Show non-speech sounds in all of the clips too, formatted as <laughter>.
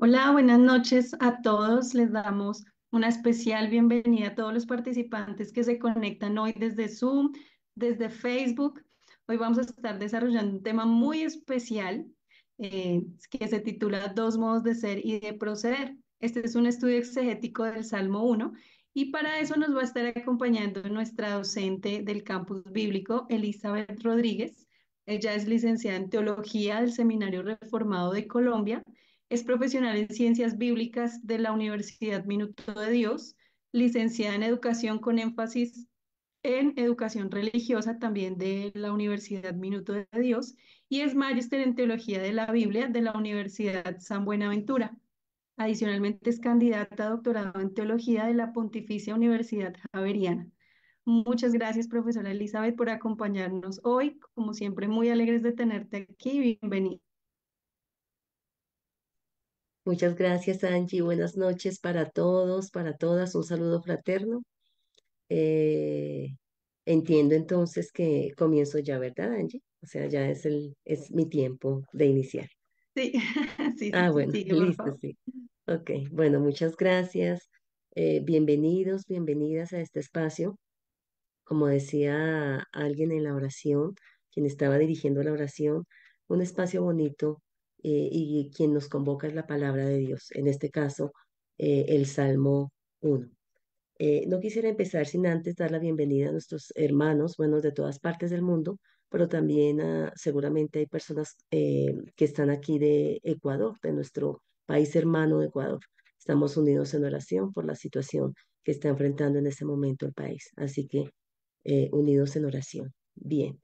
Hola, buenas noches a todos. Les damos una especial bienvenida a todos los participantes que se conectan hoy desde Zoom, desde Facebook. Hoy vamos a estar desarrollando un tema muy especial eh, que se titula Dos modos de ser y de proceder. Este es un estudio exegético del Salmo 1 y para eso nos va a estar acompañando nuestra docente del campus bíblico, Elizabeth Rodríguez. Ella es licenciada en Teología del Seminario Reformado de Colombia es profesional en Ciencias Bíblicas de la Universidad Minuto de Dios, licenciada en Educación con énfasis en Educación Religiosa también de la Universidad Minuto de Dios y es magíster en Teología de la Biblia de la Universidad San Buenaventura. Adicionalmente es candidata a doctorado en Teología de la Pontificia Universidad Javeriana. Muchas gracias, profesora Elizabeth, por acompañarnos hoy. Como siempre, muy alegres de tenerte aquí. Bienvenida. Muchas gracias, Angie. Buenas noches para todos, para todas. Un saludo fraterno. Eh, entiendo entonces que comienzo ya, ¿verdad, Angie? O sea, ya es, el, es mi tiempo de iniciar. Sí, <laughs> sí. Ah, bueno, listo, sí. Ok, bueno, muchas gracias. Eh, bienvenidos, bienvenidas a este espacio. Como decía alguien en la oración, quien estaba dirigiendo la oración, un espacio bonito eh, y quien nos convoca es la palabra de Dios, en este caso eh, el Salmo 1. Eh, no quisiera empezar sin antes dar la bienvenida a nuestros hermanos, buenos de todas partes del mundo, pero también seguramente hay personas que están aquí de Ecuador, de nuestro país hermano de Ecuador. Estamos unidos en oración por la situación que está enfrentando en este momento el país. Así que unidos en oración. Bien,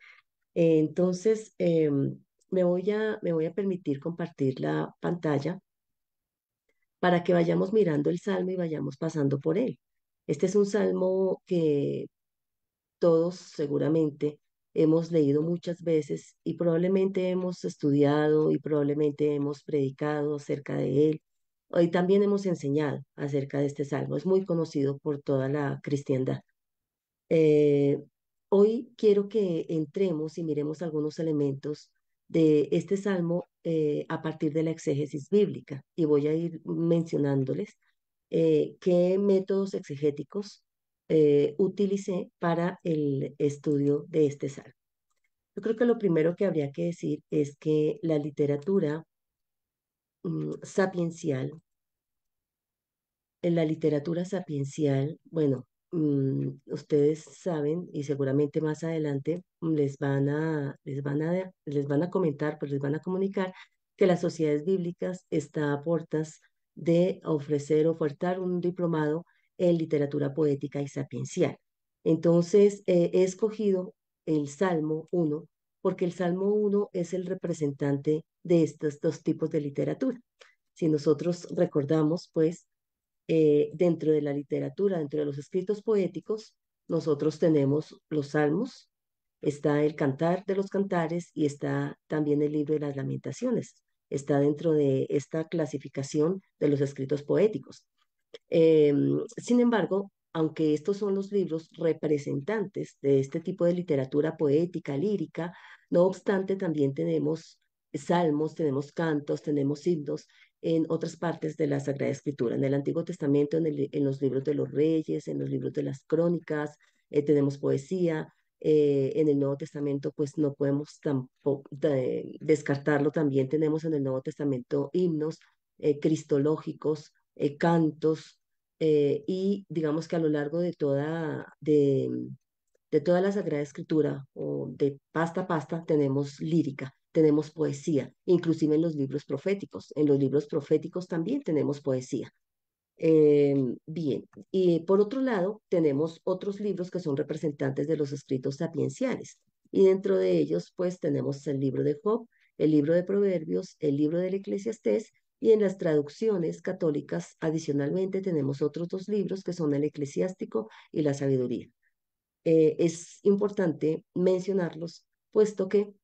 entonces, em, me voy a, me voy a permitir compartir la pantalla para que vayamos mirando el salmo y vayamos pasando por él. Este es un salmo que todos seguramente hemos leído muchas veces y probablemente hemos estudiado y probablemente hemos predicado acerca de él. Hoy también hemos enseñado acerca de este salmo. Es muy conocido por toda la cristiandad. Eh, hoy quiero que entremos y miremos algunos elementos de este salmo eh, a partir de la exégesis bíblica y voy a ir mencionándoles eh, qué métodos exegéticos eh, utilicé para el estudio de este salmo. Yo creo que lo primero que habría que decir es que la literatura mm, sapiencial, en la literatura sapiencial, bueno, Mm, ustedes saben y seguramente más adelante mm, les van a, les van a, les van a comentar, pues les van a comunicar que las sociedades bíblicas está a puertas de ofrecer, ofertar un diplomado en literatura poética y sapiencial. Entonces, eh, he escogido el Salmo 1 porque el Salmo 1 es el representante de estos dos tipos de literatura. Si nosotros recordamos, pues, eh, dentro de la literatura, dentro de los escritos poéticos, nosotros tenemos los salmos, está el cantar de los cantares y está también el libro de las lamentaciones. Está dentro de esta clasificación de los escritos poéticos. Em, sin embargo, aunque estos son los libros representantes de este tipo de literatura poética, lírica, no obstante, también tenemos salmos, tenemos cantos, tenemos himnos en otras partes de la Sagrada Escritura, en el Antiguo Testamento, en, el, en los libros de los reyes, en los libros de las crónicas, eh, tenemos poesía, eh, en el Nuevo Testamento pues no podemos tampoco descartarlo, también tenemos en el Nuevo Testamento himnos eh, cristológicos, cantos, y digamos que a lo largo de toda, de, de toda la Sagrada Escritura o de pasta a pasta tenemos lírica tenemos poesía, inclusive en los libros proféticos. En los libros proféticos también tenemos poesía. Em, bien, y por otro lado, tenemos otros libros que son representantes de los escritos sapienciales. Y dentro de ellos, pues, tenemos el libro de Job, el libro de Proverbios, el libro del Eclesiastés, y en las traducciones católicas, adicionalmente, tenemos otros dos libros que son el Eclesiástico y la Sabiduría. Eh, es importante mencionarlos, puesto que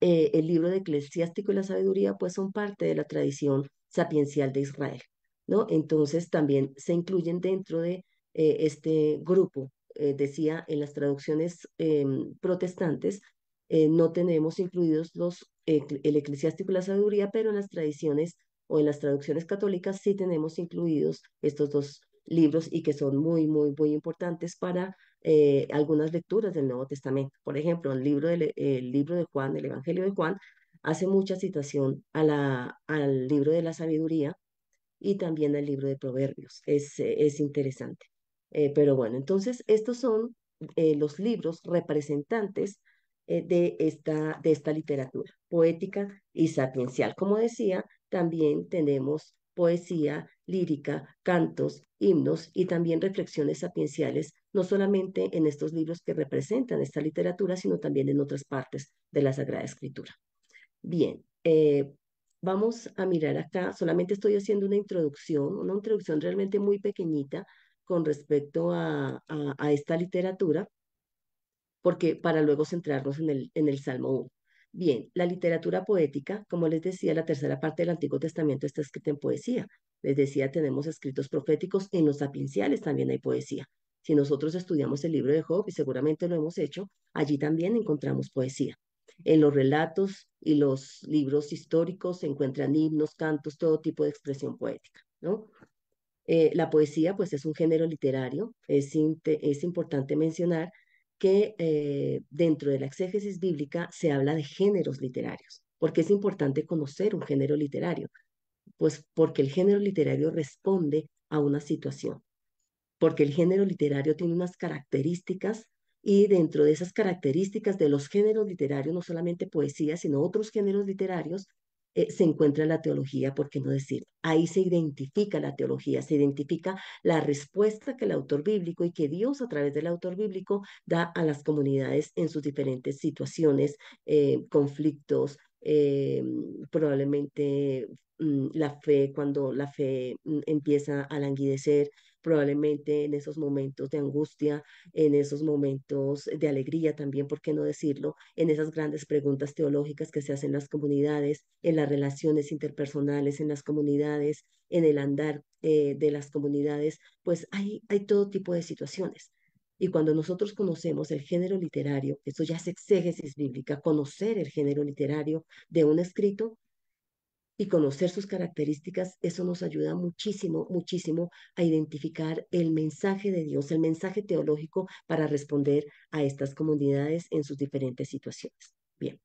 eh, el libro de Eclesiástico y la sabiduría pues son parte de la tradición sapiencial de Israel, ¿no? Entonces también se incluyen dentro de eh, este grupo. Eh, decía, en las traducciones em, protestantes no tenemos incluidos los, el Eclesiástico y la sabiduría, pero en las tradiciones o en las traducciones católicas sí tenemos incluidos estos dos libros y que son muy, muy, muy importantes para eh, algunas lecturas del Nuevo Testamento. Por ejemplo, el libro, del, libro de Juan, el Evangelio de Juan, hace mucha citación a al libro de la sabiduría y también al libro de Proverbios. Es, es interesante. Eh, pero bueno, entonces estos son eh, los libros representantes de, esta, de esta literatura poética y sapiencial. Como decía, también tenemos poesía lírica, cantos, himnos y también reflexiones sapienciales no solamente en estos libros que representan esta literatura, sino también en otras partes de la Sagrada Escritura. Bien, eh, vamos a mirar acá, solamente estoy haciendo una introducción, una introducción realmente muy pequeñita con respecto a, a, esta literatura, porque para luego centrarnos en el, en el Salmo 1. Bien, la literatura poética, como les decía, la tercera parte del Antiguo Testamento está escrita en poesía. Les decía, tenemos escritos proféticos, en los sapienciales también hay poesía. Si nosotros estudiamos el libro de Job, y seguramente lo hemos hecho, allí también encontramos poesía. En los relatos y los libros históricos se encuentran himnos, cantos, todo tipo de expresión poética, ¿no? Eh, la poesía, pues, es un género literario. Es, importante mencionar que eh, dentro de la exégesis bíblica se habla de géneros literarios, porque es importante conocer un género literario, pues porque el género literario responde a una situación porque el género literario tiene unas características y dentro de esas características de los géneros literarios, no solamente poesía, sino otros géneros literarios, eh, se encuentra la teología, ¿por qué no decir? Ahí se identifica la teología, se identifica la respuesta que el autor bíblico y que Dios a través del autor bíblico da a las comunidades en sus diferentes situaciones, eh, conflictos, eh, probablemente mm, la fe, cuando la fe mm, empieza a languidecer, probablemente en esos momentos de angustia, en esos momentos de alegría también, ¿por qué no decirlo? En esas grandes preguntas teológicas que se hacen en las comunidades, en las relaciones interpersonales, en las comunidades, en el andar eh, de las comunidades, pues hay, hay todo tipo de situaciones. Y cuando nosotros conocemos el género literario, eso ya es exégesis bíblica, conocer el género literario de un escrito, y conocer sus características, eso nos ayuda muchísimo, muchísimo a identificar el mensaje de Dios, el mensaje teológico para responder a estas comunidades en sus diferentes situaciones. Bien.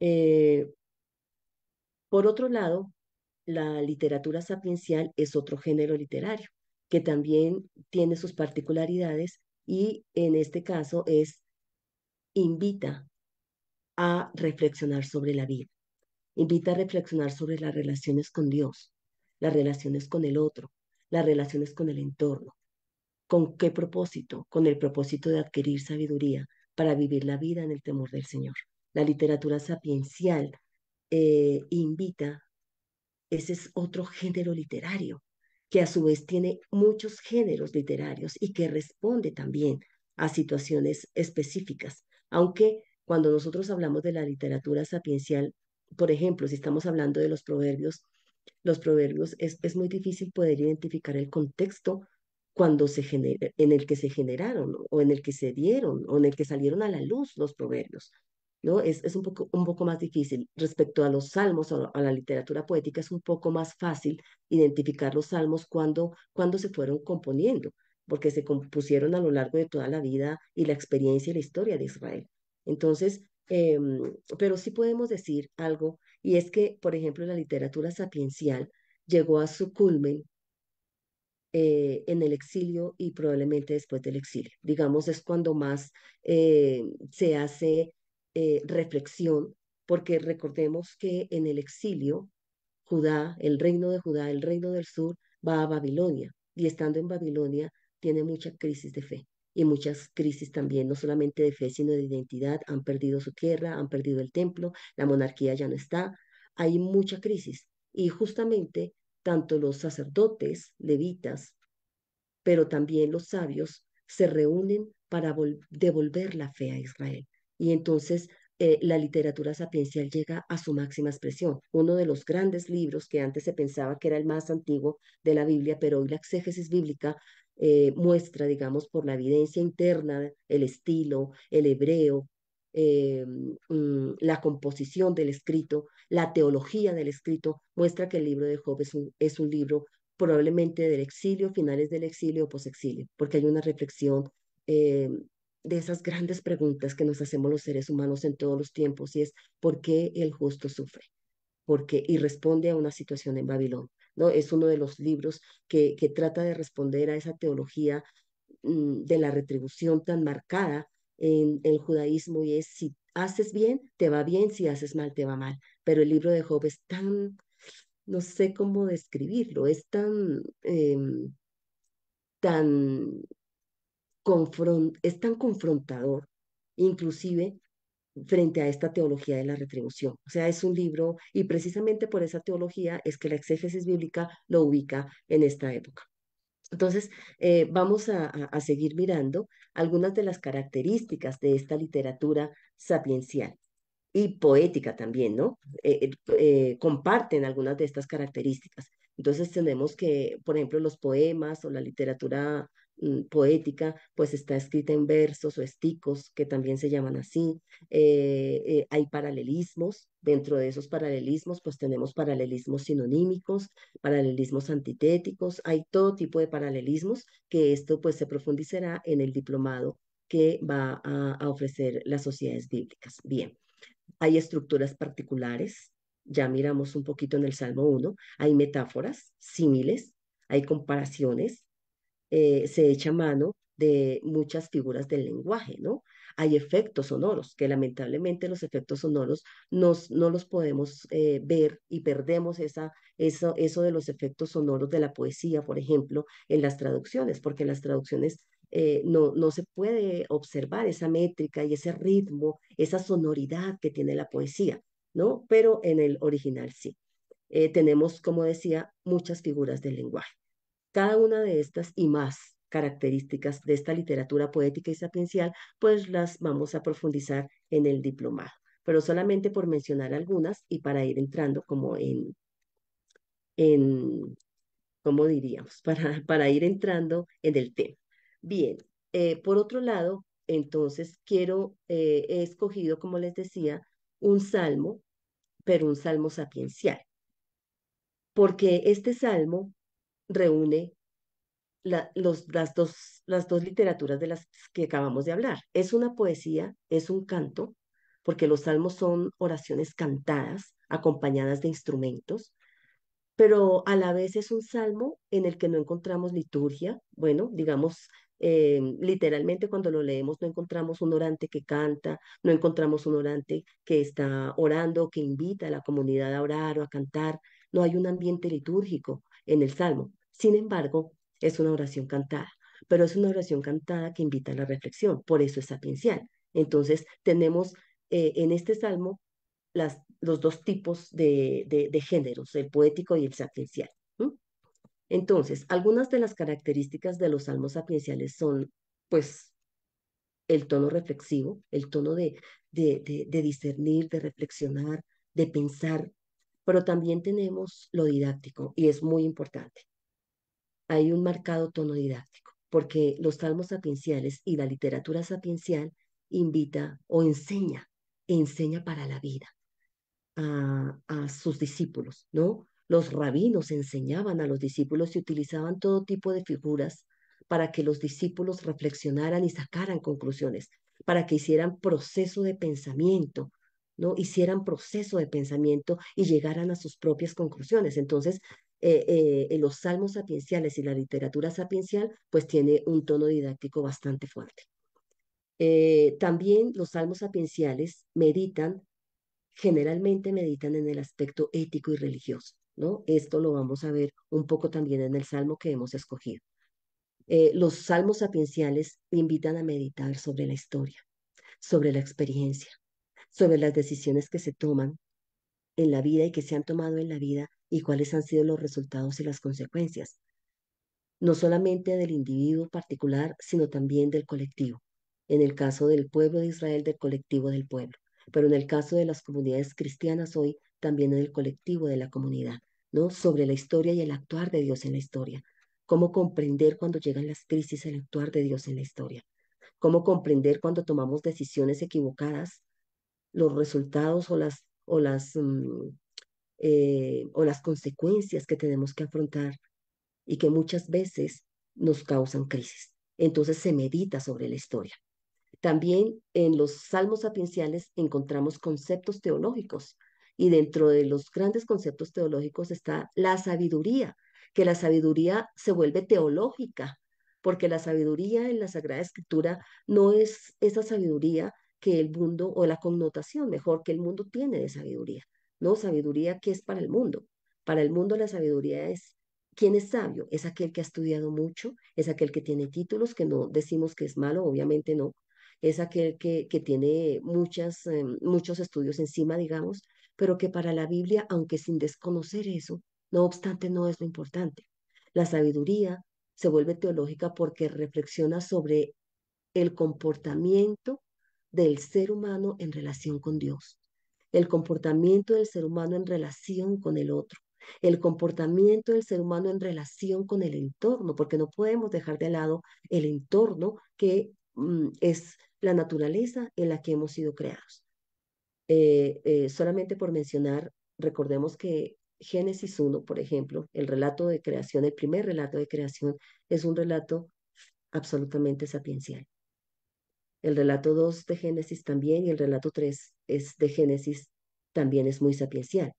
Eh, por otro lado, la literatura sapiencial es otro género literario que también tiene sus particularidades y en este caso es invita a reflexionar sobre la vida invita a reflexionar sobre las relaciones con Dios, las relaciones con el otro, las relaciones con el entorno. ¿Con qué propósito? Con el propósito de adquirir sabiduría para vivir la vida en el temor del Señor. La literatura sapiencial eh, invita, ese es otro género literario, que a su vez tiene muchos géneros literarios y que responde también a situaciones específicas, aunque cuando nosotros hablamos de la literatura sapiencial, por ejemplo, si estamos hablando de los proverbios, los proverbios es, muy difícil poder identificar el contexto cuando se en el que se generaron o en el que se dieron o en el que salieron a la luz los proverbios. ¿no? Es, un, poco, un poco más difícil. Respecto a los salmos, o a la literatura poética, es un poco más fácil identificar los salmos cuando, cuando se fueron componiendo, porque se compusieron a lo largo de toda la vida y la experiencia y la historia de Israel. Entonces, Em, pero sí podemos decir algo, y es que, por ejemplo, la literatura sapiencial llegó a su culmen eh, en el exilio y probablemente después del exilio. Digamos, es cuando más eh, se hace eh, reflexión, porque recordemos que en el exilio, Judá, el reino de Judá, el reino del sur, va a Babilonia, y estando en Babilonia tiene mucha crisis de fe y muchas crisis también, no solamente de fe, sino de identidad. Han perdido su tierra, han perdido el templo, la monarquía ya no está. Hay mucha crisis y justamente tanto los sacerdotes, levitas, pero también los sabios se reúnen para devolver la fe a Israel. Y entonces eh, la literatura sapiencial llega a su máxima expresión. Uno de los grandes libros que antes se pensaba que era el más antiguo de la Biblia, pero hoy la exégesis bíblica eh, muestra, digamos, por la evidencia interna, el estilo, el hebreo, em, mm, la composición del escrito, la teología del escrito, muestra que el libro de Job es un, libro probablemente del exilio, finales del exilio o posexilio, porque hay una reflexión em, de esas grandes preguntas que nos hacemos los seres humanos en todos los tiempos y es ¿por qué el justo sufre? Porque y responde a una situación en Babilonia. ¿no? Es uno de los libros que, trata de responder a esa teología mm, de la retribución tan marcada en el judaísmo y es si haces bien, te va bien, si haces mal, te va mal. Pero el libro de Job es tan, no sé cómo describirlo, es tan, em, tan, es tan confrontador, inclusive frente a esta teología de la retribución. O sea, es un libro y precisamente por esa teología es que la exégesis bíblica lo ubica en esta época. Entonces, eh, vamos a, seguir mirando algunas de las características de esta literatura sapiencial y poética también, ¿no? Eh, eh, comparten algunas de estas características. Entonces, tenemos que, por ejemplo, los poemas o la literatura Mm, poética, pues está escrita en versos o esticos, que también se llaman así. Eh, eh, hay paralelismos, dentro de esos paralelismos, pues tenemos paralelismos sinonímicos, paralelismos antitéticos, hay todo tipo de paralelismos, que esto pues se profundizará en el diplomado que va a, ofrecer las sociedades bíblicas. Bien, hay estructuras particulares, ya miramos un poquito en el Salmo 1, hay metáforas, símiles, hay comparaciones, eh, se echa mano de muchas figuras del lenguaje, ¿no? Hay efectos sonoros, que lamentablemente los efectos sonoros nos, no los podemos eh, ver y perdemos esa, eso, eso de los efectos sonoros de la poesía, por ejemplo, en las traducciones, porque en las traducciones eh, no, no se puede observar esa métrica y ese ritmo, esa sonoridad que tiene la poesía, ¿no? Pero en el original sí. tenemos, como decía, muchas figuras del lenguaje. Cada una de estas y más características de esta literatura poética y sapiencial, pues las vamos a profundizar en el diplomado. Pero solamente por mencionar algunas y para ir entrando como en, en ¿cómo diríamos? <laughs> Para, para ir entrando en el tema. Bien, eh, por otro lado, entonces quiero, eh, he escogido, como les decía, un salmo, pero un salmo sapiencial, porque este salmo reúne los, las, dos, las dos literaturas de las que acabamos de hablar. Es una poesía, es un canto, porque los salmos son oraciones cantadas, acompañadas de instrumentos, pero a la vez es un salmo en el que no encontramos liturgia, bueno, digamos, eh, literalmente cuando lo leemos no encontramos un orante que canta, no encontramos un orante que está orando, que invita a la comunidad a orar o a cantar, no hay un ambiente litúrgico, en el Salmo. Sin embargo, es una oración cantada, pero es una oración cantada que invita a la reflexión, por eso es sapiencial. Entonces, tenemos eh, en este Salmo los dos tipos de, géneros, el poético y el sapiencial. Entonces, algunas de las características de los salmos sapienciales son, pues, el tono reflexivo, el tono de, de, discernir, de reflexionar, de pensar, pero también tenemos lo didáctico y es muy importante. Hay un marcado tono didáctico porque los salmos sapienciales y la literatura sapiencial invita o enseña, enseña para la vida a, a sus discípulos, ¿no? Los rabinos enseñaban a los discípulos y utilizaban todo tipo de figuras para que los discípulos reflexionaran y sacaran conclusiones, para que hicieran proceso de pensamiento, hicieran proceso de pensamiento y llegaran a sus propias conclusiones. Entonces, eh, eh, los salmos sapienciales y la literatura sapiencial, pues tiene un tono didáctico bastante fuerte. Eh, también los salmos sapienciales meditan, generalmente meditan en el aspecto ético y religioso, ¿no? Esto lo vamos a ver un poco también en el salmo que hemos escogido. los salmos sapienciales invitan a meditar sobre la historia, sobre la experiencia, sobre las decisiones que se toman en la vida y que se han tomado en la vida y cuáles han sido los resultados y las consecuencias, no solamente del individuo particular, sino también del colectivo, en el caso del pueblo de Israel, del colectivo del pueblo, pero en el caso de las comunidades cristianas hoy, también en el colectivo de la comunidad, ¿no? Sobre la historia y el actuar de Dios en la historia, cómo comprender cuando llegan las crisis el actuar de Dios en la historia, cómo comprender cuando tomamos decisiones equivocadas los resultados o las, o las, mm, eh, o las consecuencias que tenemos que afrontar y que muchas veces nos causan crisis. Entonces se medita sobre la historia. También en los salmos sapienciales encontramos conceptos teológicos y dentro de los grandes conceptos teológicos está la sabiduría, que la sabiduría se vuelve teológica, porque la sabiduría en la Sagrada Escritura no es esa sabiduría que el mundo, o la connotación mejor, que el mundo tiene de sabiduría, ¿no? Sabiduría que es para el mundo. Para el mundo la sabiduría es, ¿quién es sabio? Es aquel que ha estudiado mucho, es aquel que tiene títulos, que no decimos que es malo, obviamente no, es aquel que, que tiene muchas, em, muchos estudios encima, digamos, pero que para la Biblia, aunque sin desconocer eso, no obstante, no es lo importante. La sabiduría se vuelve teológica porque reflexiona sobre el comportamiento del ser humano en relación con Dios, el comportamiento del ser humano en relación con el otro, el comportamiento del ser humano en relación con el entorno, porque no podemos dejar de lado el entorno que mm, es la naturaleza en la que hemos sido creados. Eh, eh, solamente por mencionar, recordemos que Génesis 1, por ejemplo, el relato de creación, el primer relato de creación, es un relato absolutamente sapiencial. El relato 2 de Génesis también y el relato 3 es de Génesis también es muy sapiencial.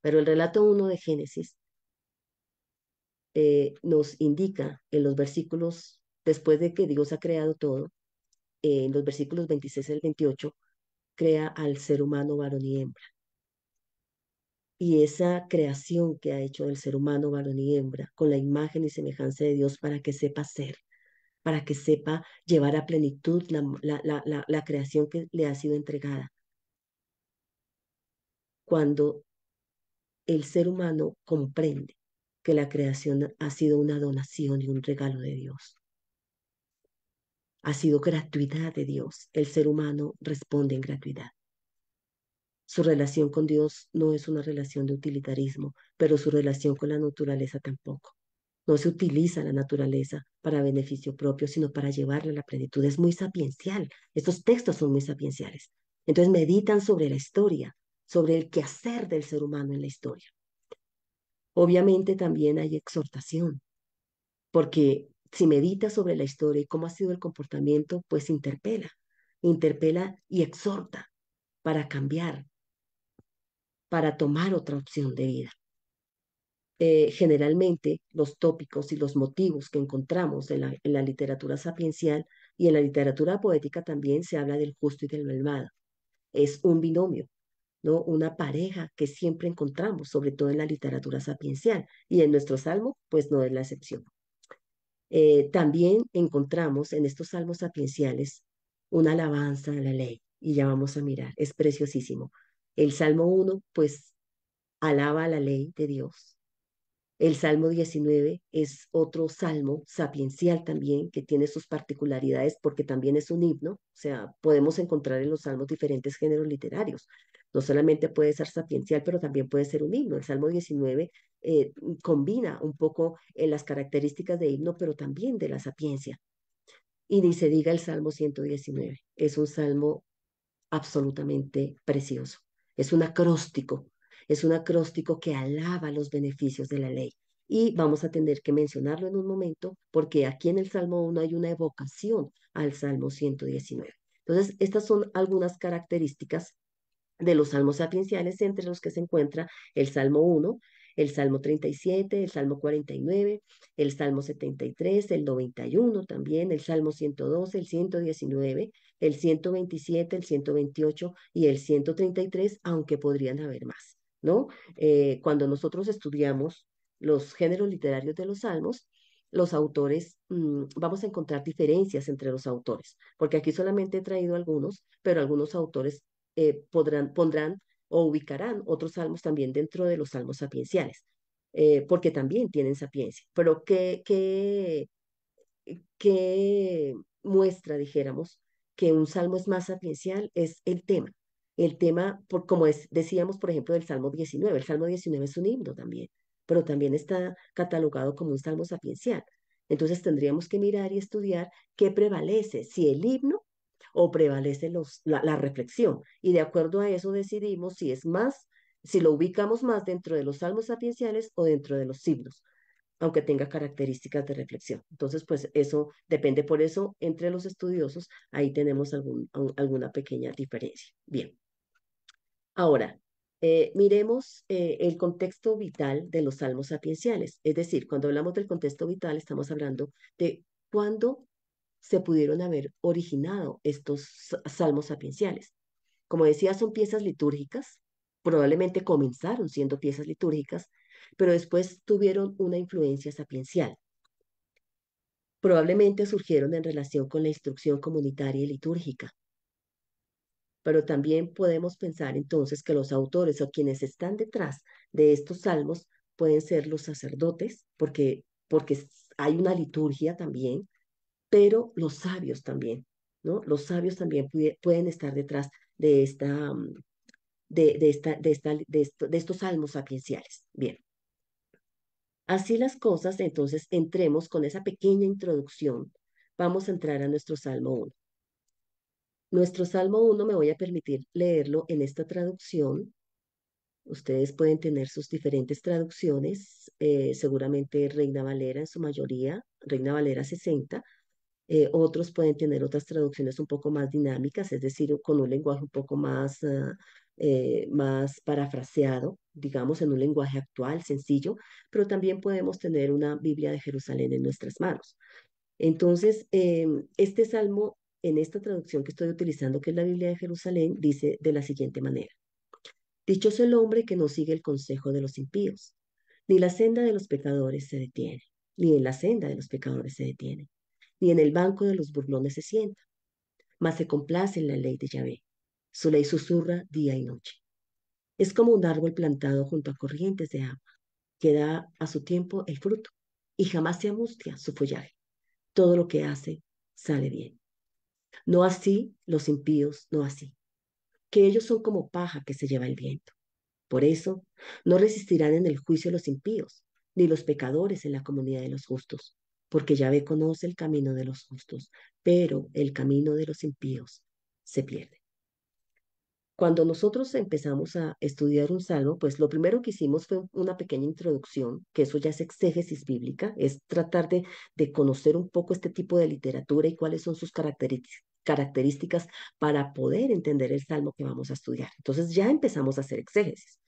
Pero el relato 1 de Génesis eh, nos indica en los versículos, después de que Dios ha creado todo, en los versículos 26 al 28, crea al ser humano varón y hembra. Y esa creación que ha hecho el ser humano varón y hembra, con la imagen y semejanza de Dios para que sepa ser, para que sepa llevar a plenitud la, la, creación que le ha sido entregada. Cuando el ser humano comprende que la creación ha sido una donación y un regalo de Dios. Ha sido gratuidad de Dios. El ser humano responde en gratuidad. Su relación con Dios no es una relación de utilitarismo, pero su relación con la naturaleza tampoco no se utiliza la naturaleza para beneficio propio, sino para llevarla a la plenitud. Es muy sapiencial. Estos textos son muy sapienciales. Entonces meditan sobre la historia, sobre el quehacer del ser humano en la historia. Obviamente también hay exhortación, porque si medita sobre la historia y cómo ha sido el comportamiento, pues interpela, interpela y exhorta para cambiar, para tomar otra opción de vida. Eh, generalmente los tópicos y los motivos que encontramos en la, literatura sapiencial y en la literatura poética también se habla del justo y del malvado. Es un binomio, ¿no? Una pareja que siempre encontramos, sobre todo en la literatura sapiencial. Y en nuestro salmo, pues no es la excepción. Eh, también encontramos en estos salmos sapienciales una alabanza a la ley. Y ya vamos a mirar, es preciosísimo. El Salmo 1, pues, alaba la ley de Dios, el Salmo 19 es otro salmo sapiencial también, que tiene sus particularidades porque también es un himno, o sea, podemos encontrar en los salmos diferentes géneros literarios. No solamente puede ser sapiencial, pero también puede ser un himno. El Salmo 19 eh, combina un poco eh, las características de himno, pero también de la sapiencia. Y ni se diga el Salmo 119, es un salmo absolutamente precioso. Es un acróstico es un acróstico que alaba los beneficios de la ley. Y vamos a tener que mencionarlo en un momento porque aquí en el Salmo 1 hay una evocación al Salmo 119. Entonces, estas son algunas características de los salmos sapienciales entre los que se encuentra el Salmo 1, el Salmo 37, el Salmo 49, el Salmo 73, el 91 también, el Salmo 112, el 119, el 127, el 128 y el 133, aunque podrían haber más. ¿no? Eh, cuando nosotros estudiamos los géneros literarios de los salmos, los autores, mm, vamos a encontrar diferencias entre los autores, porque aquí solamente he traído algunos, pero algunos autores eh, podrán, pondrán o ubicarán otros salmos también dentro de los salmos sapienciales, eh, porque también tienen sapiencia. Pero ¿qué, qué, qué muestra, dijéramos, que un salmo es más sapiencial? Es el tema. El tema, como decíamos, por ejemplo, del Salmo 19, el Salmo 19 es un himno también, pero también está catalogado como un salmo sapiencial. Entonces tendríamos que mirar y estudiar qué prevalece, si el himno o prevalece la, reflexión. Y de acuerdo a eso decidimos si es más, si lo ubicamos más dentro de los salmos sapienciales o dentro de los himnos, aunque tenga características de reflexión. Entonces, pues eso depende. Por eso, entre los estudiosos, ahí tenemos alguna pequeña diferencia. Bien. Ahora, eh, miremos eh, el contexto vital de los salmos sapienciales. Es decir, cuando hablamos del contexto vital, estamos hablando de cuándo se pudieron haber originado estos salmos sapienciales. Como decía, son piezas litúrgicas, probablemente comenzaron siendo piezas litúrgicas, pero después tuvieron una influencia sapiencial. Probablemente surgieron en relación con la instrucción comunitaria y litúrgica, pero también podemos pensar entonces que los autores o quienes están detrás de estos salmos pueden ser los sacerdotes, porque, porque hay una liturgia también, pero los sabios también, ¿no? Los sabios también pueden estar detrás de esta, mm, de, esta, de, esta, de, de estos salmos sapienciales. Bien. Así las cosas, entonces entremos con esa pequeña introducción. Vamos a entrar a nuestro Salmo 1. Nuestro Salmo 1 me voy a permitir leerlo en esta traducción. Ustedes pueden tener sus diferentes traducciones, eh, seguramente Reina Valera en su mayoría, Reina Valera 60. Eh, otros pueden tener otras traducciones un poco más dinámicas, es decir, con un lenguaje un poco más, ah, eh, más parafraseado, digamos, en un lenguaje actual, sencillo, pero también podemos tener una Biblia de Jerusalén en nuestras manos. Entonces, em, este salmo en esta traducción que estoy utilizando, que es la Biblia de Jerusalén, dice de la siguiente manera. Dichoso el hombre que no sigue el consejo de los impíos, ni la senda de los pecadores se detiene, ni en la senda de los pecadores se detiene, ni en el banco de los burlones se sienta, mas se complace en la ley de Yahvé. Su ley susurra día y noche. Es como un árbol plantado junto a corrientes de agua, que da a su tiempo el fruto, y jamás se amustia su follaje. Todo lo que hace sale bien. No así los impíos, no así, que ellos son como paja que se lleva el viento. Por eso, no resistirán en el juicio los impíos, ni los pecadores en la comunidad de los justos, porque Yahvé conoce el camino de los justos, pero el camino de los impíos se pierde. Cuando nosotros empezamos a estudiar un salmo, pues lo primero que hicimos fue una pequeña introducción, que eso ya es exégesis bíblica, es tratar de, conocer un poco este tipo de literatura y cuáles son sus características características para poder entender el salmo que vamos a estudiar. Entonces ya empezamos a hacer exégesis.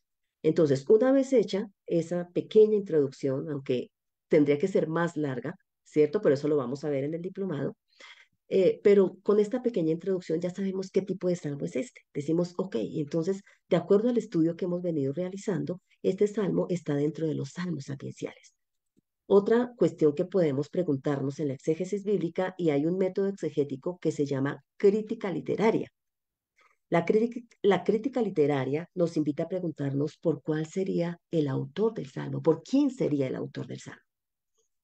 Entonces, una vez hecha esa pequeña introducción, aunque tendría que ser más larga, ¿cierto? Pero eso lo vamos a ver en el diplomado, eh, pero con esta pequeña introducción ya sabemos qué tipo de salmo es este. Decimos, ok, entonces, de acuerdo al estudio que hemos venido realizando, este salmo está dentro de los salmos sapienciales. Otra cuestión que podemos preguntarnos en la exégesis bíblica, y hay un método exegético que se llama crítica literaria. La, la crítica literaria nos invita a preguntarnos por cuál sería el autor del salmo, por quién sería el autor del salmo.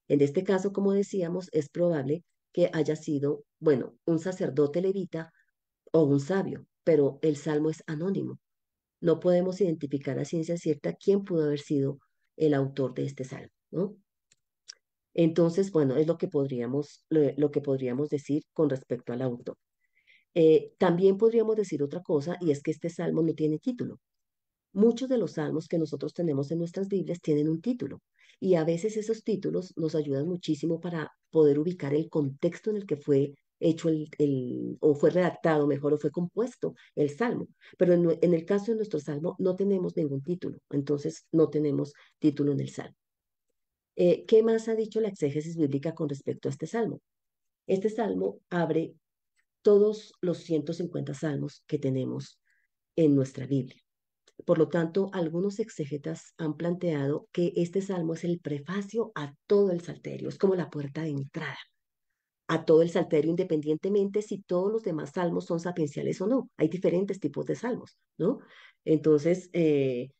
En este caso, como decíamos, es probable que haya sido, bueno, un sacerdote levita o un sabio, pero el salmo es anónimo. No podemos identificar a ciencia cierta quién pudo haber sido el autor de este salmo, ¿no? Entonces, bueno, es lo que podríamos, lo, que podríamos decir con respecto al autor. Eh, también podríamos decir otra cosa, y es que este salmo no tiene título. Muchos de los salmos que nosotros tenemos en nuestras Biblias tienen un título, y a veces esos títulos nos ayudan muchísimo para poder ubicar el contexto en el que fue hecho el, o fue redactado, mejor, o fue compuesto el salmo. Pero en, el caso de nuestro salmo no tenemos ningún título, entonces no tenemos título en el salmo. Eh, ¿Qué más ha dicho la exégesis bíblica con respecto a este salmo? Este salmo abre todos los 150 salmos que tenemos en nuestra Biblia. Por lo tanto, algunos exégetas han planteado que este salmo es el prefacio a todo el salterio, es como la puerta de entrada a todo el salterio independientemente si todos los demás salmos son sapienciales o no. Hay diferentes tipos de salmos, ¿no? Entonces, eh,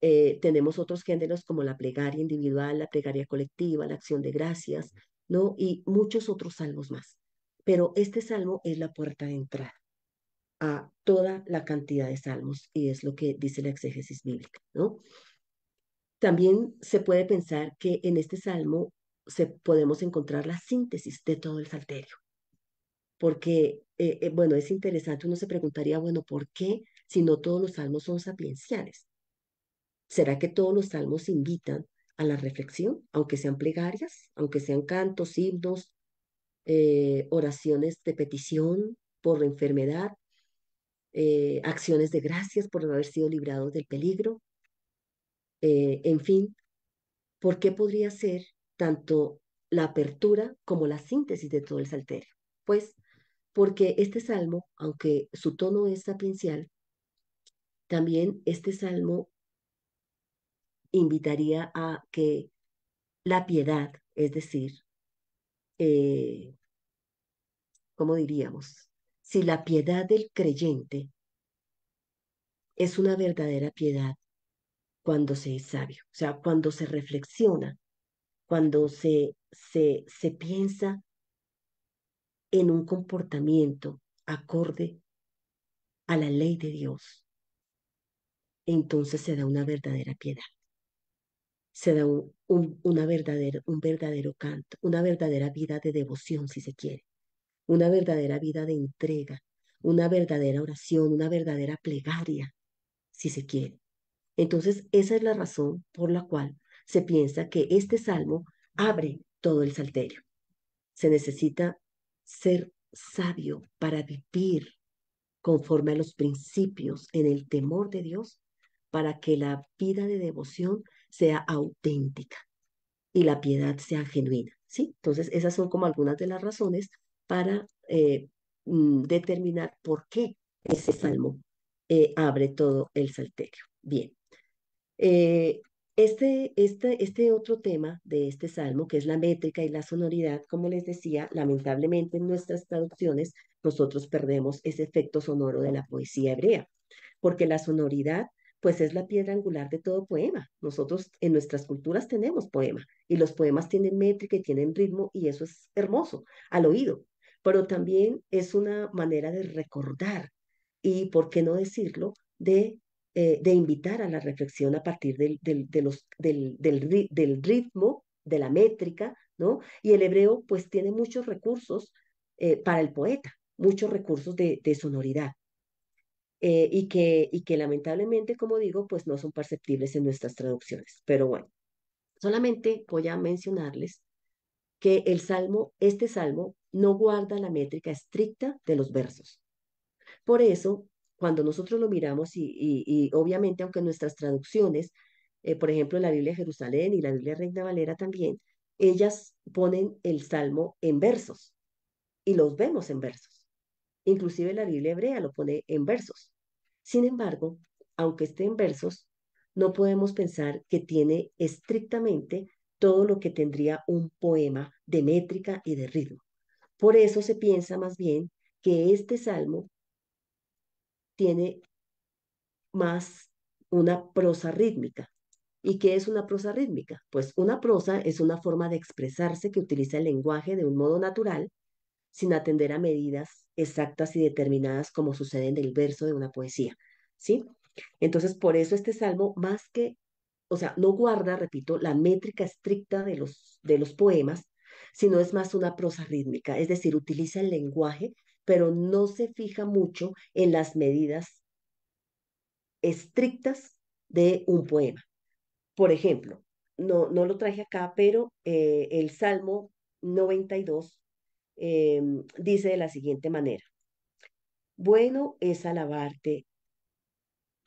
eh, tenemos otros géneros como la plegaria individual, la plegaria colectiva, la acción de gracias, ¿no? Y muchos otros salmos más. Pero este salmo es la puerta de entrada a toda la cantidad de salmos, y es lo que dice la exégesis bíblica, ¿no? También se puede pensar que en este salmo se, podemos encontrar la síntesis de todo el salterio, porque, eh, eh, bueno, es interesante, uno se preguntaría, bueno, ¿por qué si no todos los salmos son sapienciales? ¿Será que todos los salmos invitan a la reflexión, aunque sean plegarias, aunque sean cantos, himnos, eh, oraciones de petición por la enfermedad, eh, acciones de gracias por haber sido librados del peligro, eh, en fin, ¿por qué podría ser tanto la apertura como la síntesis de todo el salterio? Pues porque este salmo, aunque su tono es sapiencial, también este salmo invitaría a que la piedad, es decir, eh, ¿cómo diríamos? si la piedad del creyente es una verdadera piedad cuando se es sabio, o sea, cuando se reflexiona, cuando se, se, se piensa en un comportamiento acorde a la ley de Dios, entonces se da una verdadera piedad, se da un verdadero canto, una verdadera vida de devoción, si se quiere una verdadera vida de entrega, una verdadera oración, una verdadera plegaria, si se quiere. Entonces, esa es la razón por la cual se piensa que este salmo abre todo el salterio. Se necesita ser sabio para vivir conforme a los principios en el temor de Dios para que la vida de devoción sea auténtica y la piedad sea genuina. ¿sí? Entonces, esas son como algunas de las razones para eh, mm, determinar por qué ese salmo eh, abre todo el salterio. Bien. Eh, este, este, este otro tema de este salmo, que es la métrica y la sonoridad, como les decía, lamentablemente en nuestras traducciones nosotros perdemos ese efecto sonoro de la poesía hebrea, porque la sonoridad pues es la piedra angular de todo poema. Nosotros en nuestras culturas tenemos poema y los poemas tienen métrica y tienen ritmo y eso es hermoso al oído, pero también es una manera de recordar y, ¿por qué no decirlo?, de, eh, de invitar a la reflexión a partir del, de los, del, ritmo, de la métrica, ¿no? Y el hebreo pues tiene muchos recursos eh, para el poeta, muchos recursos de, sonoridad. Eh, y, que, y que lamentablemente, como digo, pues no son perceptibles en nuestras traducciones. Pero bueno, solamente voy a mencionarles que el salmo, este salmo no guarda la métrica estricta de los versos. Por eso, cuando nosotros lo miramos y, obviamente aunque nuestras traducciones, eh, por ejemplo la Biblia Jerusalén y la Biblia Reina Valera también, ellas ponen el salmo en versos y los vemos en versos. Inclusive la Biblia hebrea lo pone en versos. Sin embargo, aunque esté en versos, no podemos pensar que tiene estrictamente todo lo que tendría un poema de métrica y de ritmo. Por eso se piensa más bien que este salmo tiene más una prosa rítmica. ¿Y qué es una prosa rítmica? Pues una prosa es una forma de expresarse que utiliza el lenguaje de un modo natural, sin atender a medidas exactas y determinadas como suceden en el verso de una poesía, ¿sí? Entonces, por eso este salmo, más que, o sea, no guarda, repito, la métrica estricta de los, de los poemas, sino es más una prosa rítmica, es decir, utiliza el lenguaje, pero no se fija mucho en las medidas estrictas de un poema. Por ejemplo, no, no lo traje acá, pero eh, el Salmo 92 eh, dice de la siguiente manera, bueno es alabarte,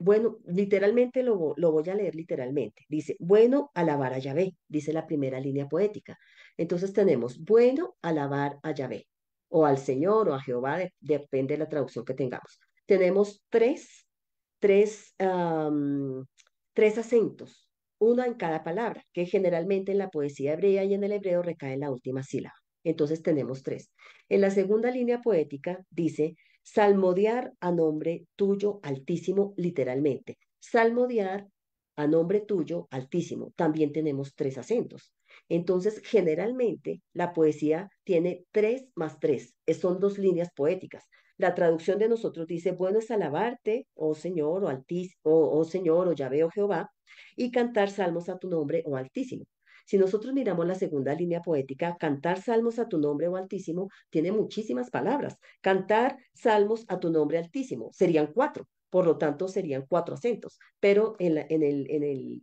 bueno, literalmente lo, lo voy a leer literalmente, dice, bueno alabar a Yahvé, dice la primera línea poética, entonces tenemos bueno alabar a Yahvé o al Señor o a Jehová, depende de la traducción que tengamos. Tenemos tres, tres, tres acentos, uno en cada palabra, que generalmente en la poesía hebrea y en el hebreo recae la última sílaba. Entonces tenemos tres. En la segunda línea poética dice, salmodiar a nombre tuyo altísimo, literalmente. Salmodiar a nombre tuyo altísimo. También tenemos tres acentos. Entonces, generalmente, la poesía tiene tres más tres, son dos líneas poéticas. La traducción de nosotros dice, bueno es alabarte, oh Señor, o altísimo, oh, Señor, o Yahvé, o Jehová, y cantar salmos a tu nombre, o oh altísimo. Si nosotros miramos la segunda línea poética, cantar salmos a tu nombre, o oh altísimo, tiene muchísimas palabras. Cantar salmos a tu nombre, altísimo, serían cuatro. Por lo tanto, serían cuatro acentos, pero en, el,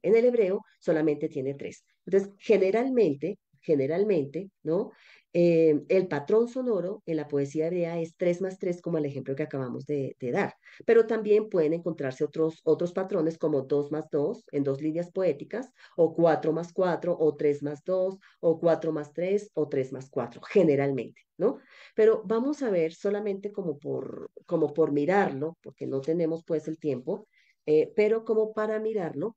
en el hebreo solamente tiene tres. Entonces, generalmente, generalmente, ¿no? Eh, el patrón sonoro en la poesía de hebrea es 3 más 3, como el ejemplo que acabamos de, de, dar, pero también pueden encontrarse otros, otros patrones como 2 más 2 en dos líneas poéticas, o 4 más 4, o 3 más 2, o 4 más 3, o 3 más 4, generalmente, ¿no? Pero vamos a ver solamente como por, como por mirarlo, porque no tenemos pues el tiempo, eh, pero como para mirarlo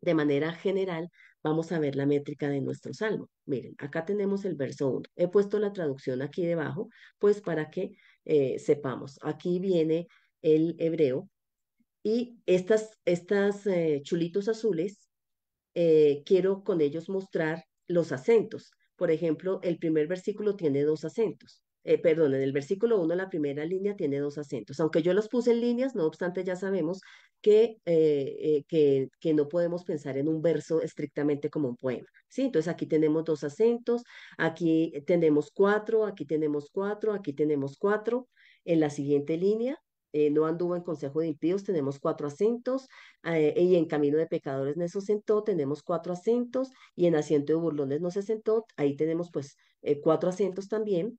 de manera general, Vamos a ver la métrica de nuestro salmo. Miren, acá tenemos el verso 1. He puesto la traducción aquí debajo, pues para que eh, sepamos. Aquí viene el hebreo y estas, estas eh, chulitos azules, eh, quiero con ellos mostrar los acentos. Por ejemplo, el primer versículo tiene dos acentos. perdón, en el versículo 1 la primera línea tiene dos acentos. Aunque yo los puse en líneas, no obstante ya sabemos eh, eh, que, que, no podemos pensar en un verso estrictamente como un poema. ¿sí? Entonces aquí tenemos dos acentos, aquí tenemos cuatro, aquí tenemos cuatro, aquí tenemos cuatro. En la siguiente línea, eh, no anduvo en consejo de impíos, tenemos cuatro acentos, y en camino de pecadores no se sentó, tenemos cuatro acentos, y en asiento de burlones no se sentó, ahí tenemos pues cuatro acentos también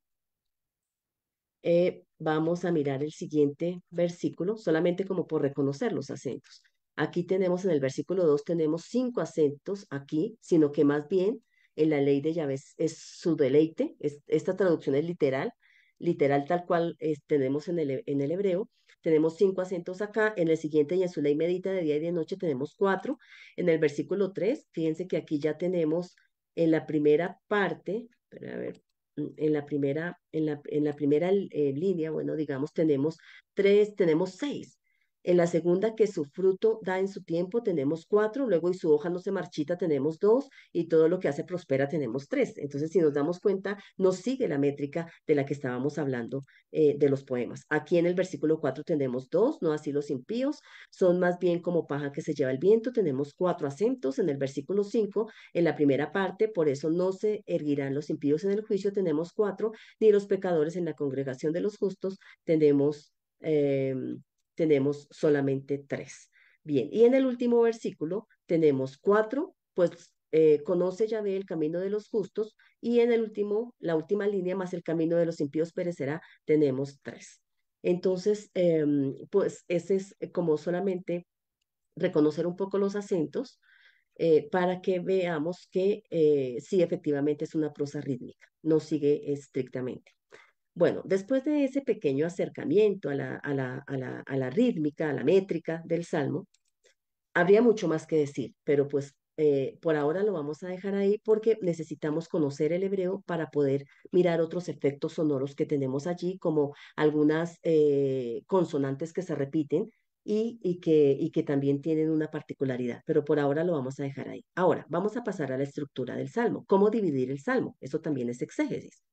vamos a mirar el siguiente versículo, solamente como por reconocer los acentos. Aquí tenemos en el versículo 2, tenemos cinco acentos aquí, sino que más bien en la ley de Yahvé es su deleite. esta traducción es literal, literal tal cual eh, tenemos en el, hebreo. Tenemos cinco acentos acá, en el siguiente y en su ley medita de día y de noche tenemos cuatro. En el versículo 3, fíjense que aquí ya tenemos en la primera parte, a ver, en la primera, en la, en la primera eh, línea, bueno, digamos, tenemos tres, tenemos seis. En la segunda, que su fruto da en su tiempo, tenemos cuatro, luego y su hoja no se marchita, tenemos dos, y todo lo que hace prospera, tenemos tres. Entonces, si nos damos cuenta, nos sigue la métrica de la que estábamos hablando eh, de los poemas. Aquí en el versículo cuatro tenemos dos, no así los impíos, son más bien como paja que se lleva el viento, tenemos cuatro acentos en el versículo cinco, en la primera parte, por eso no se erguirán los impíos en el juicio, tenemos cuatro, ni los pecadores en la congregación de los justos, tenemos... Em, tenemos solamente tres. Bien, y en el último versículo tenemos cuatro, pues eh, conoce conoce Yahvé el camino de los justos, y en el último, la última línea más el camino de los impíos perecerá, tenemos tres. Entonces, em, pues ese es eh, como solamente reconocer un poco los acentos eh, para que veamos que sí efectivamente es una prosa rítmica, no sigue estrictamente. Bueno, después de ese pequeño acercamiento a la, rítmica, a la métrica del Salmo, habría mucho más que decir, pero pues eh, por ahora lo vamos a dejar ahí porque necesitamos conocer el hebreo para poder mirar otros efectos sonoros que tenemos allí, como algunas eh, consonantes que se repiten y, que, y que también tienen una particularidad, pero por ahora lo vamos a dejar ahí. Ahora, vamos a pasar a la estructura del salmo, cómo dividir el salmo, eso también es exégesis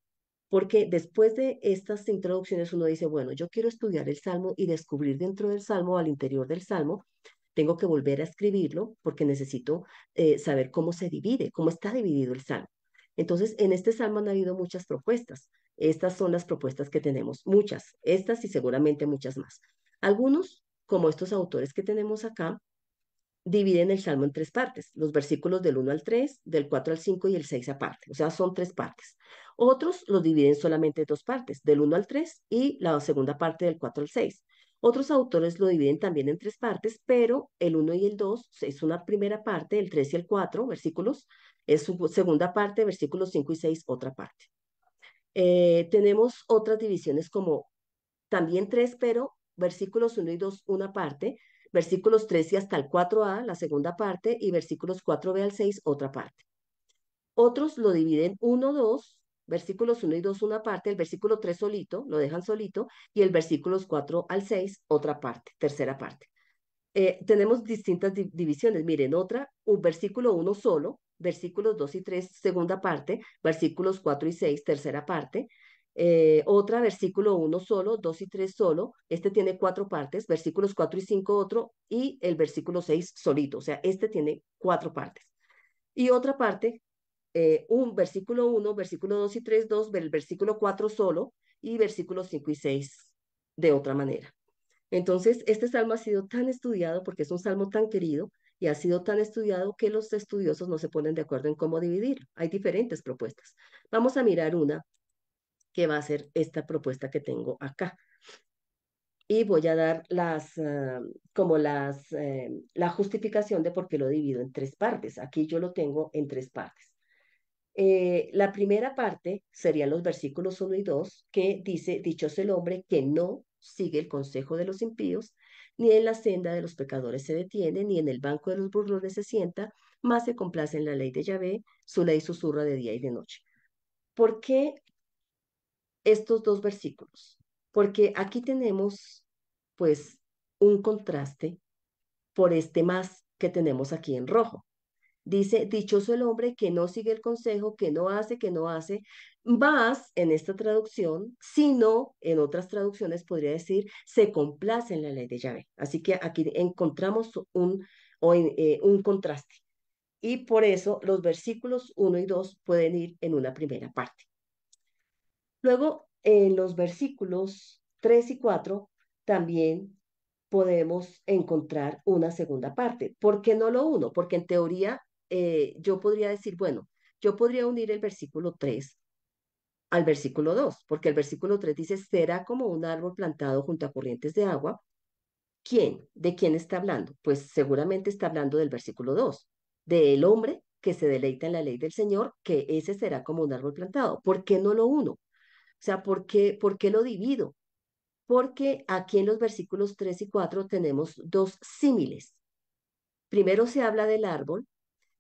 porque después de estas introducciones uno dice, bueno, yo quiero estudiar el Salmo y descubrir dentro del Salmo, al interior del Salmo, tengo que volver a escribirlo porque necesito eh, saber cómo se divide, cómo está dividido el Salmo. Entonces, en este Salmo han habido muchas propuestas. Estas son las propuestas que tenemos, muchas, estas y seguramente muchas más. Algunos, como estos autores que tenemos acá, dividen el Salmo en tres partes, los versículos del 1 al 3, del 4 al 5 y el 6 aparte, o sea, son tres partes. Otros lo dividen solamente en dos partes, del 1 al 3 y la segunda parte del 4 al 6. Otros autores lo dividen también en tres partes, pero el 1 y el 2 es una primera parte, el 3 y el 4 versículos, es su segunda parte, versículos 5 y 6 otra parte. Eh, tenemos otras divisiones como también tres, pero versículos 1 y 2 una parte, versículos 3 y hasta el 4a, la segunda parte, y versículos 4b al 6, otra parte. Otros lo dividen 1, 2, versículos 1 y 2 una parte, el versículo 3 solito, lo dejan solito, y el versículos 4 al 6 otra parte, tercera parte. Eh, tenemos distintas divisiones. Miren, otra, un versículo 1 solo, versículos 2 y 3, segunda parte, versículos 4 y 6, tercera parte, eh, otra, versículo 1 solo, 2 y 3 solo. Este tiene cuatro partes, versículos 4 y 5 otro y el versículo 6 solito. O sea, este tiene cuatro partes. Y otra parte, eh, un versículo 1, versículo 2 y 3, 2, el versículo 4 solo y versículos 5 y 6 de otra manera. Entonces, este salmo ha sido tan estudiado porque es un salmo tan querido y ha sido tan estudiado que los estudiosos no se ponen de acuerdo en cómo dividir Hay diferentes propuestas. Vamos a mirar una que va a ser esta propuesta que tengo acá. Y voy a dar las, ah, como las, eh, la justificación de por qué lo divido en tres partes. Aquí yo lo tengo en tres partes. Eh, la primera parte serían los versículos 1 y 2, que dice, es el hombre que no sigue el consejo de los impíos, ni en la senda de los pecadores se detiene, ni en el banco de los burlones se sienta, más se complace en la ley de Yahvé, su ley susurra de día y de noche. ¿Por qué estos dos versículos, porque aquí tenemos pues un contraste por este más que tenemos aquí en rojo. Dice, dichoso el hombre que no sigue el consejo, que no hace, que no hace, más en esta traducción, sino en otras traducciones podría decir, se complace en la ley de Yahvé. Así que aquí encontramos un, o eh, un contraste. Y por eso los versículos uno y dos pueden ir en una primera parte. Luego, en los versículos 3 y 4 también podemos encontrar una segunda parte. ¿Por qué no lo uno? Porque en teoría eh, yo podría decir, bueno, yo podría unir el versículo 3 al versículo 2, porque el versículo 3 dice, será como un árbol plantado junto a corrientes de agua. ¿Quién? ¿De quién está hablando? Pues seguramente está hablando del versículo 2, del hombre que se deleita en la ley del Señor, que ese será como un árbol plantado. ¿Por qué no lo uno? O sea, ¿por qué, ¿por qué lo divido? Porque aquí en los versículos 3 y 4 tenemos dos símiles. Primero se habla del árbol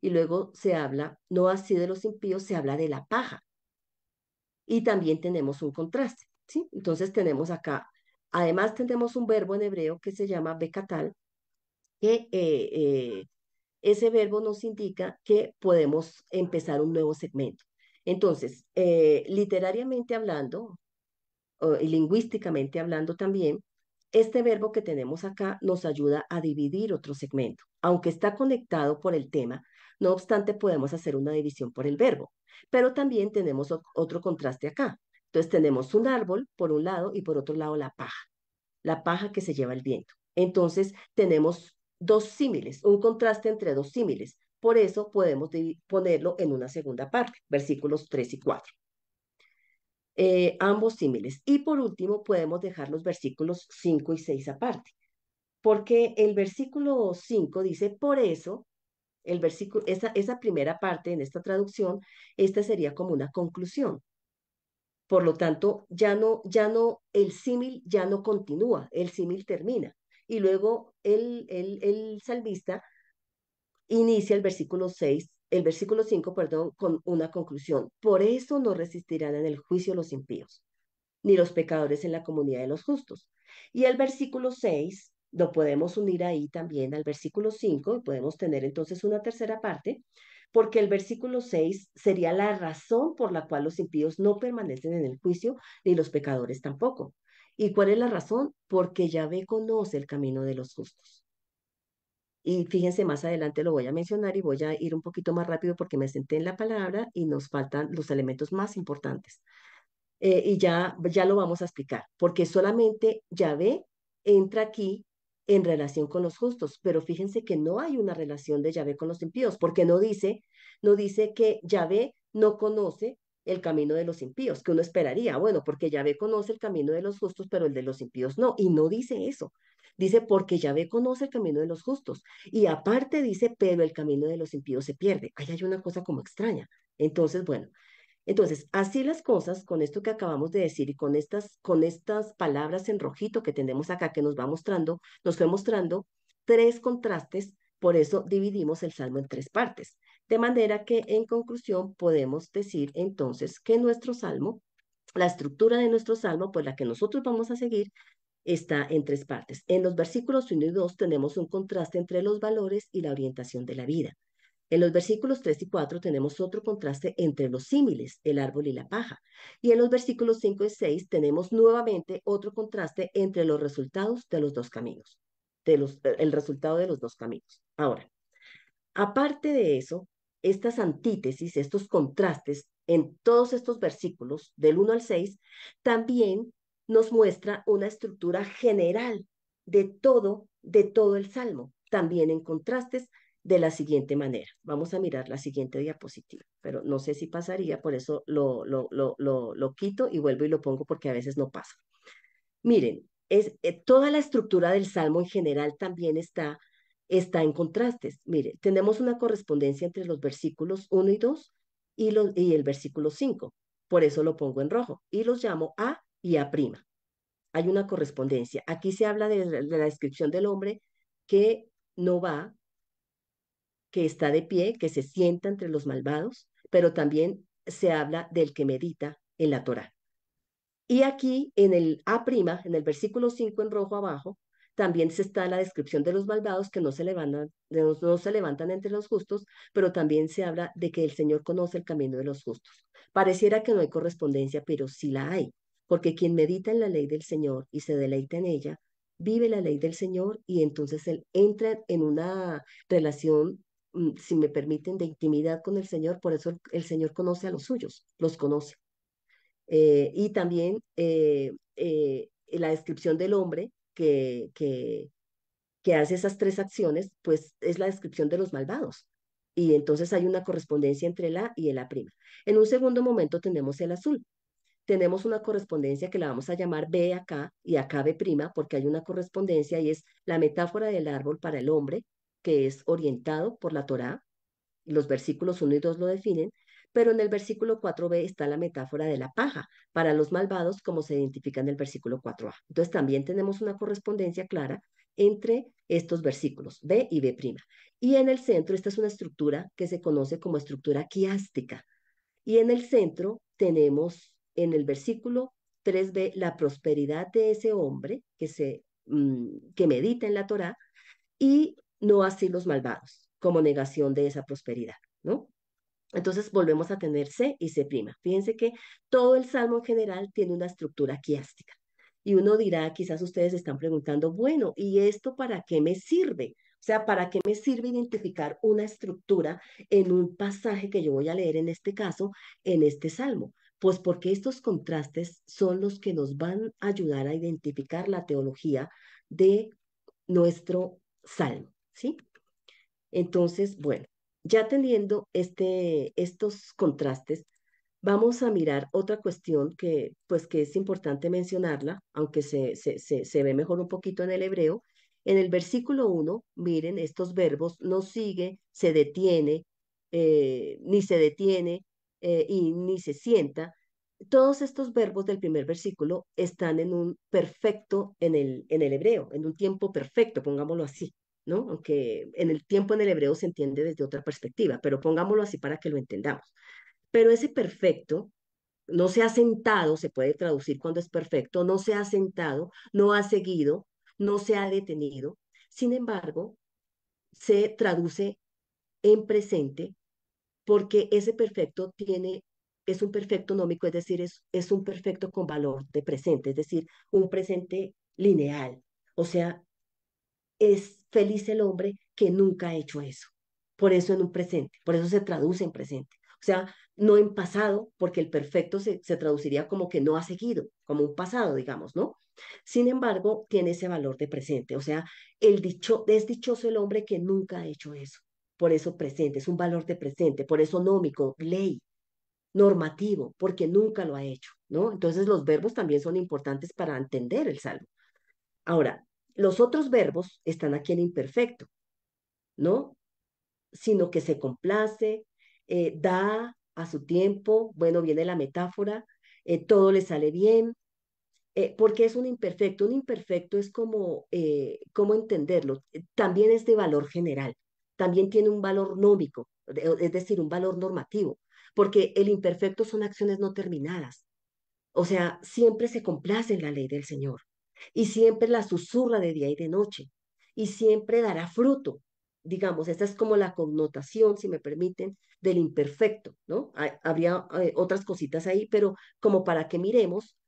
y luego se habla, no así de los impíos, se habla de la paja. Y también tenemos un contraste, ¿sí? Entonces tenemos acá, además tenemos un verbo en hebreo que se llama becatal, que eh, eh, ese verbo nos indica que podemos empezar un nuevo segmento. Entonces, eh, literariamente hablando, y lingüísticamente hablando también, este verbo que tenemos acá nos ayuda a dividir otro segmento. Aunque está conectado por el tema, no obstante podemos hacer una división por el verbo. Pero también tenemos otro contraste acá. Entonces tenemos un árbol por un lado y por otro lado la paja. La paja que se lleva el viento. Entonces tenemos dos símiles, un contraste entre dos símiles. Por eso podemos ponerlo en una segunda parte, versículos 3 y 4. Eh, ambos símiles. Y por último, podemos dejar los versículos 5 y 6 aparte, porque el versículo 5 dice, por eso, el versículo, esa, esa primera parte en esta traducción, esta sería como una conclusión. Por lo tanto, ya no, ya no, el símil ya no continúa, el símil termina. Y luego el, el, el salmista inicia el versículo 6, el versículo 5, perdón, con una conclusión. Por eso no resistirán en el juicio los impíos, ni los pecadores en la comunidad de los justos. Y el versículo 6 lo podemos unir ahí también al versículo 5 y podemos tener entonces una tercera parte, porque el versículo 6 sería la razón por la cual los impíos no permanecen en el juicio, ni los pecadores tampoco. ¿Y cuál es la razón? Porque Yahvé conoce el camino de los justos. Y fíjense, más adelante lo voy a mencionar y voy a ir un poquito más rápido porque me senté en la palabra y nos faltan los elementos más importantes. Eh, y ya, ya lo vamos a explicar, porque solamente Yahvé entra aquí en relación con los justos, pero fíjense que no hay una relación de Yahvé con los impíos, porque no dice, no dice que Yahvé no conoce el camino de los impíos, que uno esperaría, bueno, porque Yahvé conoce el camino de los justos, pero el de los impíos no, y no dice eso. Dice, porque Yahvé conoce el camino de los justos. Y aparte dice, pero el camino de los impíos se pierde. Ahí hay una cosa como extraña. Entonces, bueno, entonces, así las cosas, con esto que acabamos de decir y con estas, con estas palabras en rojito que tenemos acá, que nos va mostrando, nos fue mostrando tres contrastes, por eso dividimos el salmo en tres partes. De manera que, en conclusión, podemos decir entonces que nuestro salmo, la estructura de nuestro salmo, pues la que nosotros vamos a seguir, está en tres partes. En los versículos 1 y 2 tenemos un contraste entre los valores y la orientación de la vida. En los versículos 3 y 4 tenemos otro contraste entre los símiles, el árbol y la paja. Y en los versículos 5 y 6 tenemos nuevamente otro contraste entre los resultados de los dos caminos, de los, eh, el resultado de los dos caminos. Ahora, aparte de eso, estas antítesis, estos contrastes en todos estos versículos del 1 al 6, también nos muestra una estructura general de todo, de todo el Salmo, también en contrastes de la siguiente manera. Vamos a mirar la siguiente diapositiva, pero no sé si pasaría, por eso lo, lo, quito y vuelvo y lo pongo porque a veces no pasa. Miren, es, eh, toda la estructura del Salmo en general también está, está en contrastes. Mire, tenemos una correspondencia entre los versículos 1 y 2 y, y el versículo 5, por eso lo pongo en rojo y los llamo A y A'. Hay una correspondencia. Aquí se habla de, la descripción del hombre que no va, que está de pie, que se sienta entre los malvados, pero también se habla del que medita en la Torá. Y aquí en el A', en el versículo 5 en rojo abajo, también se está la descripción de los malvados que no se, levantan, no se levantan entre los justos, pero también se habla de que el Señor conoce el camino de los justos. Pareciera que no hay correspondencia, pero sí la hay porque quien medita en la ley del Señor y se deleita en ella, vive la ley del Señor y entonces él entra en una relación, mm, si me permiten, de intimidad con el Señor, por eso el, Señor conoce a los suyos, los conoce. Eh, y también eh, eh, la descripción del hombre que, que, hace esas tres acciones, pues es la descripción de los malvados, y entonces hay una correspondencia entre la y la prima En un segundo momento tenemos el azul, tenemos una correspondencia que la vamos a llamar B acá y acá B prima, porque hay una correspondencia y es la metáfora del árbol para el hombre, que es orientado por la Torá, los versículos 1 y 2 lo definen, pero en el versículo 4b está la metáfora de la paja, para los malvados como se identifica en el versículo 4a. Entonces también tenemos una correspondencia clara entre estos versículos, b y b'. Y en el centro, esta es una estructura que se conoce como estructura quiástica. Y en el centro tenemos en el versículo 3b la prosperidad de ese hombre que, se, mm, que medita en la Torá y no así los malvados, como negación de esa prosperidad, ¿no? Entonces volvemos a tener C y C prima. Fíjense que todo el salmo en general tiene una estructura quiástica. Y uno dirá, quizás ustedes están preguntando, bueno, ¿y esto para qué me sirve? O sea, ¿para qué me sirve identificar una estructura en un pasaje que yo voy a leer en este caso, en este salmo? Pues porque estos contrastes son los que nos van a ayudar a identificar la teología de nuestro salmo, ¿sí? Entonces, bueno, ya teniendo este, estos contrastes, vamos a mirar otra cuestión que, pues, que es importante mencionarla, aunque se, se, ve mejor un poquito en el hebreo. En el versículo 1, miren, estos verbos no sigue, se detiene, eh, ni se detiene, eh, y ni se sienta, todos estos verbos del primer versículo están en un perfecto en el, en el hebreo, en un tiempo perfecto, pongámoslo así, ¿no? Aunque en el tiempo en el hebreo se entiende desde otra perspectiva, pero pongámoslo así para que lo entendamos. Pero ese perfecto no se ha sentado, se puede traducir cuando es perfecto, no se ha sentado, no ha seguido, no se ha detenido. Sin embargo, se traduce en presente porque ese perfecto tiene, es un perfecto nómico, es decir, es, es un perfecto con valor de presente, es decir, un presente lineal. O sea, es feliz el hombre que nunca ha hecho eso. Por eso en un presente, por eso se traduce en presente. O sea, no en pasado, porque el perfecto se, traduciría como que no ha seguido, como un pasado, digamos, ¿no? Sin embargo, tiene ese valor de presente. O sea, el dicho, es dichoso el hombre que nunca ha hecho eso. Por eso presente, es un valor de presente, por eso nómico, ley, normativo, porque nunca lo ha hecho, ¿no? Entonces los verbos también son importantes para entender el salmo. Ahora, los otros verbos están aquí en imperfecto, ¿no? Sino que se complace, eh, da a su tiempo, bueno, viene la metáfora, eh, todo le sale bien, eh, porque es un imperfecto. Un imperfecto es como, eh, ¿cómo entenderlo? También es de valor general, también tiene un valor nómico, es decir, un valor normativo, porque el imperfecto son acciones no terminadas. O sea, siempre se complace en la ley del Señor y siempre la susurra de día y de noche y siempre dará fruto. Digamos, esta es como la connotación, si me permiten, del imperfecto, ¿no? habría eh, otras cositas ahí, pero como para que miremos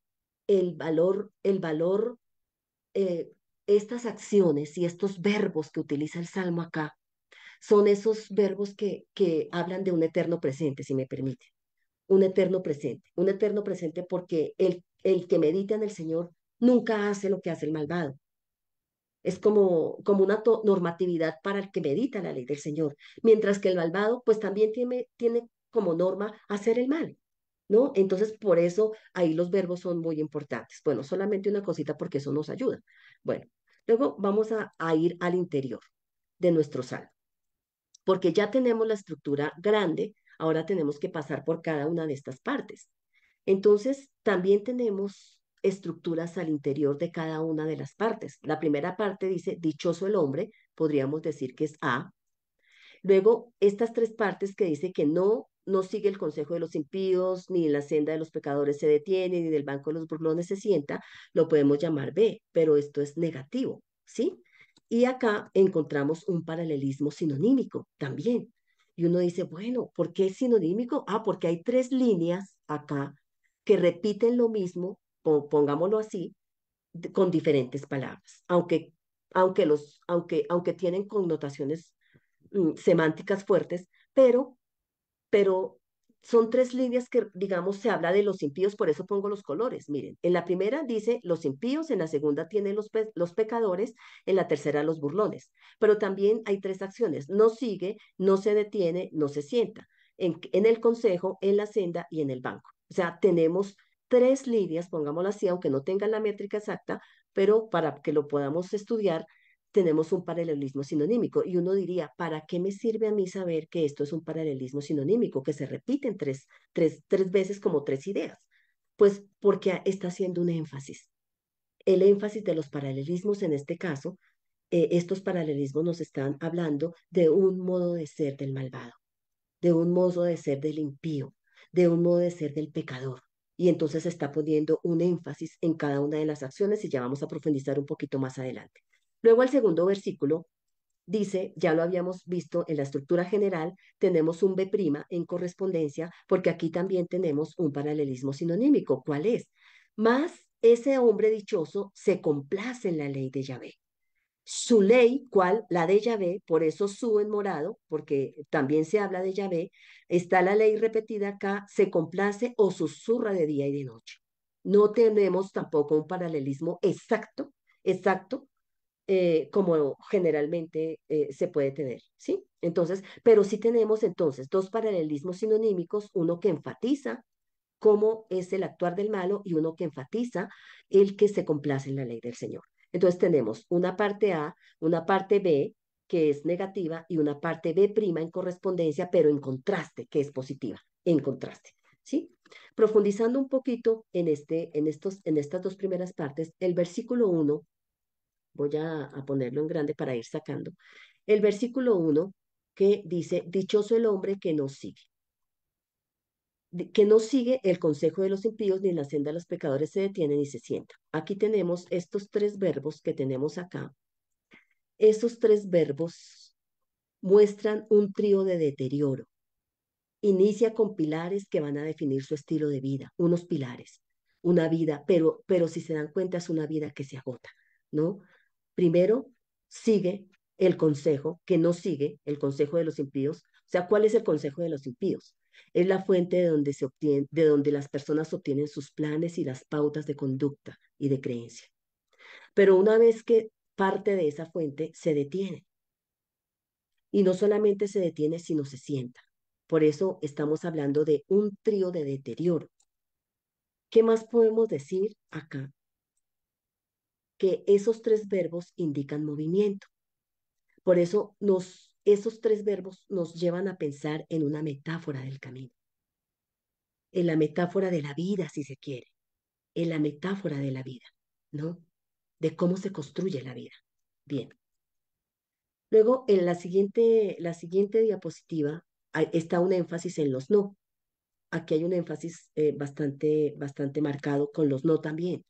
el valor, el valor, eh, estas acciones y estos verbos que utiliza el Salmo acá, son esos verbos que, que hablan de un eterno presente, si me permite. Un eterno presente, un eterno presente porque el, el que medita en el Señor nunca hace lo que hace el malvado. Es como, como una normatividad para el que medita la ley del Señor, mientras que el malvado pues también tiene, tiene como norma hacer el mal. ¿No? Entonces, por eso ahí los verbos son muy importantes. Bueno, solamente una cosita porque eso nos ayuda. Bueno, luego vamos a, a ir al interior de nuestro salmo porque ya tenemos la estructura grande, ahora tenemos que pasar por cada una de estas partes. Entonces, también tenemos estructuras al interior de cada una de las partes. La primera parte dice, dichoso el hombre, podríamos decir que es A. Luego, estas tres partes que dice que no, no sigue el consejo de los impíos, ni en la senda de los pecadores se detiene, ni del banco de los burlones se sienta, lo podemos llamar B, pero esto es negativo, ¿sí? Y acá encontramos un paralelismo sinonímico también. Y uno dice, bueno, ¿por qué es sinonímico? Ah, porque hay tres líneas acá que repiten lo mismo, pongámoslo así, con diferentes palabras, aunque, aunque, los, aunque, tienen connotaciones mm, semánticas fuertes, pero, pero son tres líneas que, digamos, se habla de los impíos, por eso pongo los colores. Miren, en la primera dice los impíos, en la segunda tiene los, los pecadores, en la tercera los burlones. Pero también hay tres acciones, no sigue, no se detiene, no se sienta, en, en el consejo, en la senda y en el banco. O sea, tenemos tres líneas, pongámoslo así, aunque no tengan la métrica exacta, pero para que lo podamos estudiar, tenemos un paralelismo sinonímico. Y uno diría, ¿para qué me sirve a mí saber que esto es un paralelismo sinonímico, que se repiten tres, tres, tres veces como tres ideas? Pues porque está haciendo un énfasis. El énfasis de los paralelismos en este caso, eh, estos paralelismos nos están hablando de un modo de ser del malvado, de un modo de ser del impío, de un modo de ser del pecador y entonces está poniendo un énfasis en cada una de las acciones y ya vamos a profundizar un poquito más adelante. Luego el segundo versículo dice, ya lo habíamos visto en la estructura general, tenemos un B' en correspondencia, porque aquí también tenemos un paralelismo sinonímico. ¿Cuál es? Más ese hombre dichoso se complace en la ley de Yahvé. Su ley, ¿cuál? la de Yahvé, por eso su en morado, porque también se habla de Yahvé, está la ley repetida acá, se complace o susurra de día y de noche. No tenemos tampoco un paralelismo exacto, exacto, eh, como generalmente eh, se puede tener, ¿sí? Entonces, pero sí tenemos entonces dos paralelismos sinonímicos, uno que enfatiza cómo es el actuar del malo y uno que enfatiza el que se complace en la ley del Señor. Entonces tenemos una parte A, una parte B, que es negativa, y una parte B' prima en correspondencia, pero en contraste, que es positiva, en contraste. ¿Sí? Profundizando un poquito en, este, en, estos, en estas dos primeras partes, el versículo 1 voy a, a ponerlo en grande para ir sacando, el versículo 1 que dice, dichoso el hombre que no sigue que no sigue el consejo de los impíos ni la senda de los pecadores se detiene ni se sienta. Aquí tenemos estos tres verbos que tenemos acá. Esos tres verbos muestran un trío de deterioro. Inicia con pilares que van a definir su estilo de vida, unos pilares, una vida, pero, pero si se dan cuenta es una vida que se agota, ¿no? Primero, sigue el consejo que no sigue el consejo de los impíos. O sea, ¿cuál es el consejo de los impíos? Es la fuente de donde, se obtiene, de donde las personas obtienen sus planes y las pautas de conducta y de creencia. Pero una vez que parte de esa fuente se detiene, y no solamente se detiene, sino se sienta. Por eso estamos hablando de un trío de deterioro. ¿Qué más podemos decir acá que esos tres verbos indican movimiento. Por eso nos, esos tres verbos nos llevan a pensar en una metáfora del camino, en la metáfora de la vida, si se quiere, en la metáfora de la vida, ¿no? De cómo se construye la vida. Bien. Luego, en la siguiente, la siguiente diapositiva está un énfasis en los no. Aquí hay un énfasis eh, bastante, bastante marcado con los no también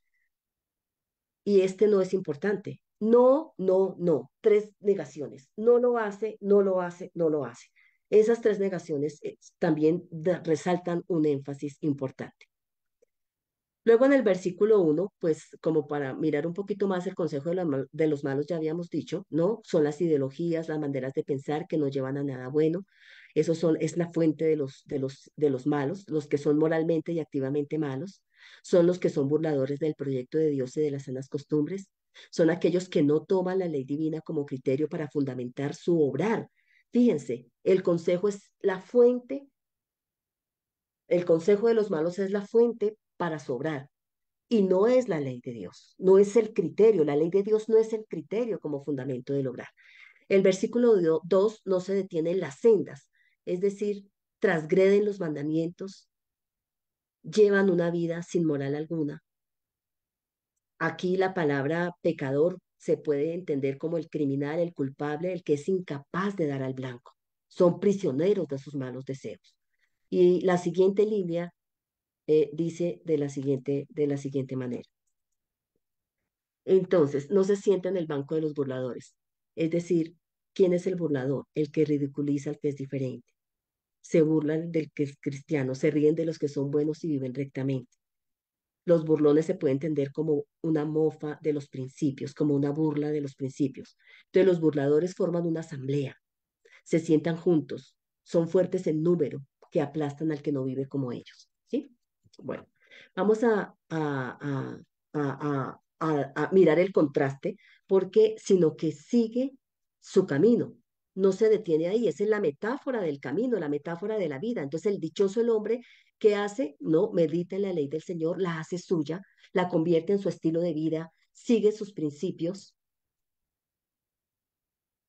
y este no es importante. No, no, no. Tres negaciones. No lo hace, no lo hace, no lo hace. Esas tres negaciones eh, también resaltan un énfasis importante. Luego en el versículo 1, pues como para mirar un poquito más el consejo de, los malos, ya habíamos dicho, ¿no? Son las ideologías, las maneras de pensar que no llevan a nada bueno. Eso son, es la fuente de los, de, los, de los malos, los que son moralmente y activamente malos son los que son burladores del proyecto de Dios y de las sanas costumbres, son aquellos que no toman la ley divina como criterio para fundamentar su obrar. Fíjense, el consejo es la fuente, el consejo de los malos es la fuente para su obrar y no es la ley de Dios, no es el criterio, la ley de Dios no es el criterio como fundamento del obrar. El versículo 2 no se detiene en las sendas, es decir, transgreden los mandamientos, llevan una vida sin moral alguna. Aquí la palabra pecador se puede entender como el criminal, el culpable, el que es incapaz de dar al blanco. Son prisioneros de sus malos deseos. Y la siguiente línea eh, dice de la siguiente, de la siguiente manera. Entonces, no se sienta en el banco de los burladores. Es decir, ¿quién es el burlador? El que ridiculiza al que es diferente se burlan del que es cristiano, se ríen de los que son buenos y viven rectamente. Los burlones se pueden entender como una mofa de los principios, como una burla de los principios. Entonces los burladores forman una asamblea, se sientan juntos, son fuertes en número, que aplastan al que no vive como ellos. ¿sí? Bueno, vamos a, a, a mirar el contraste, porque sino que sigue su camino, no se detiene ahí, esa es la metáfora del camino, la metáfora de la vida. Entonces el dichoso el hombre que hace, no, medita en la ley del Señor, la hace suya, la convierte en su estilo de vida, sigue sus principios.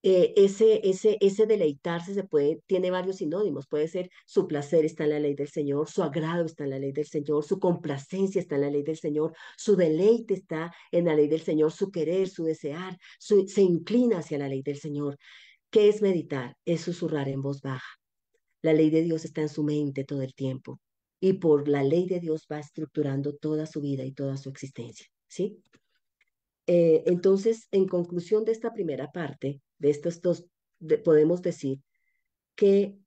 Eh, ese, ese, ese deleitarse se puede, tiene varios sinónimos, puede ser su placer está en la ley del Señor, su agrado está en la ley del Señor, su complacencia está en la ley del Señor, su deleite está en la ley del Señor, su querer, su desear, se inclina hacia la ley del Señor. ¿Qué es meditar? Es susurrar en voz baja. La ley de Dios está en su mente todo el tiempo y por la ley de Dios va estructurando toda su vida y toda su existencia, ¿sí? Eh, entonces, en conclusión de esta primera parte, de estos dos, podemos decir que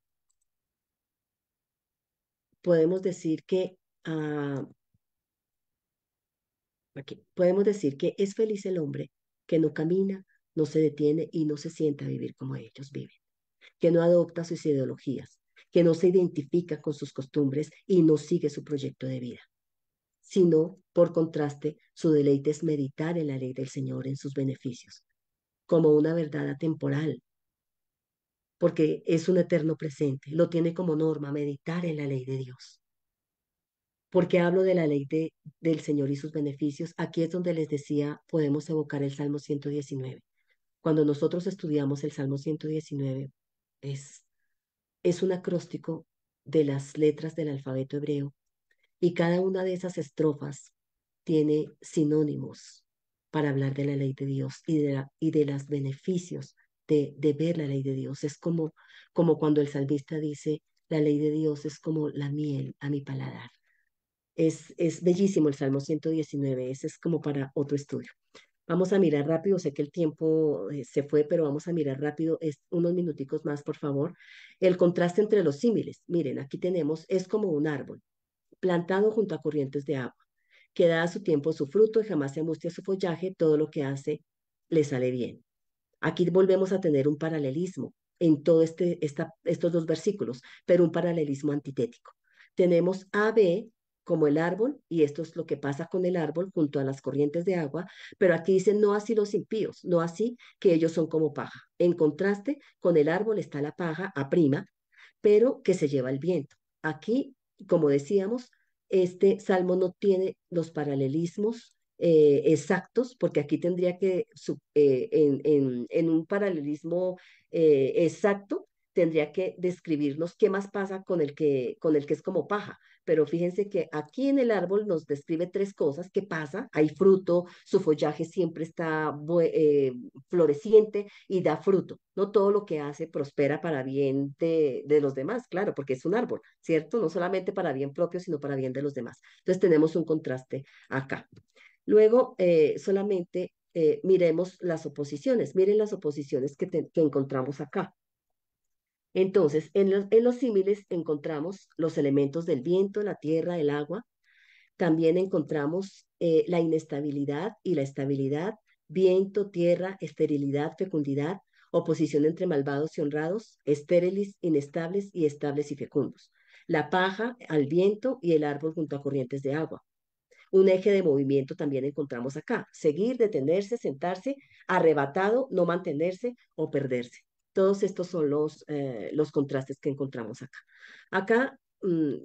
podemos decir que ah, podemos decir que es feliz el hombre que no camina no se detiene y no se sienta a vivir como ellos viven, que no adopta sus ideologías, que no se identifica con sus costumbres y no sigue su proyecto de vida, sino, por contraste, su deleite es meditar en la ley del Señor, en sus beneficios, como una verdad atemporal, porque es un eterno presente, lo tiene como norma meditar en la ley de Dios. Porque hablo de la ley de, del Señor y sus beneficios, aquí es donde les decía, podemos evocar el Salmo 119. Cuando nosotros estudiamos el Salmo 119, es, es un acróstico de las letras del alfabeto hebreo y cada una de esas estrofas tiene sinónimos para hablar de la ley de Dios y de, la, y de los beneficios de, de ver la ley de Dios. Es como, como cuando el salmista dice, la ley de Dios es como la miel a mi paladar. Es, es bellísimo el Salmo 119, ese es como para otro estudio. Vamos a mirar rápido, sé que el tiempo eh, se fue, pero vamos a mirar rápido es, unos minuticos más, por favor. El contraste entre los símiles. Miren, aquí tenemos, es como un árbol, plantado junto a corrientes de agua, que da a su tiempo su fruto y jamás se amustia su follaje, todo lo que hace le sale bien. Aquí volvemos a tener un paralelismo en todos este, estos dos versículos, pero un paralelismo antitético. Tenemos AB como el árbol, y esto es lo que pasa con el árbol junto a las corrientes de agua, pero aquí dicen, no así los impíos, no así que ellos son como paja. En contraste, con el árbol está la paja a prima, pero que se lleva el viento. Aquí, como decíamos, este salmo no tiene los paralelismos eh, exactos, porque aquí tendría que, eh, en, un paralelismo eh, exacto, tendría que describirnos qué más pasa con el que, con el que es como paja, pero fíjense que aquí en el árbol nos describe tres cosas ¿Qué pasa. Hay fruto, su follaje siempre está eh, floreciente y da fruto. No todo lo que hace prospera para bien de, los demás, claro, porque es un árbol, ¿cierto? No solamente para bien propio, sino para bien de los demás. Entonces tenemos un contraste acá. Luego, eh, solamente eh, miremos las oposiciones, miren las oposiciones que encontramos acá. Entonces, en los, símiles encontramos los elementos del viento, la tierra, el agua. También encontramos eh, la inestabilidad y la estabilidad, viento, tierra, esterilidad, fecundidad, oposición entre malvados y honrados, estériles, inestables y estables y fecundos, la paja al viento y el árbol junto a corrientes de agua. Un eje de movimiento también encontramos acá, seguir, detenerse, sentarse, arrebatado, no mantenerse o perderse. Todos estos son eh, los, contrastes que encontramos acá. Acá mm,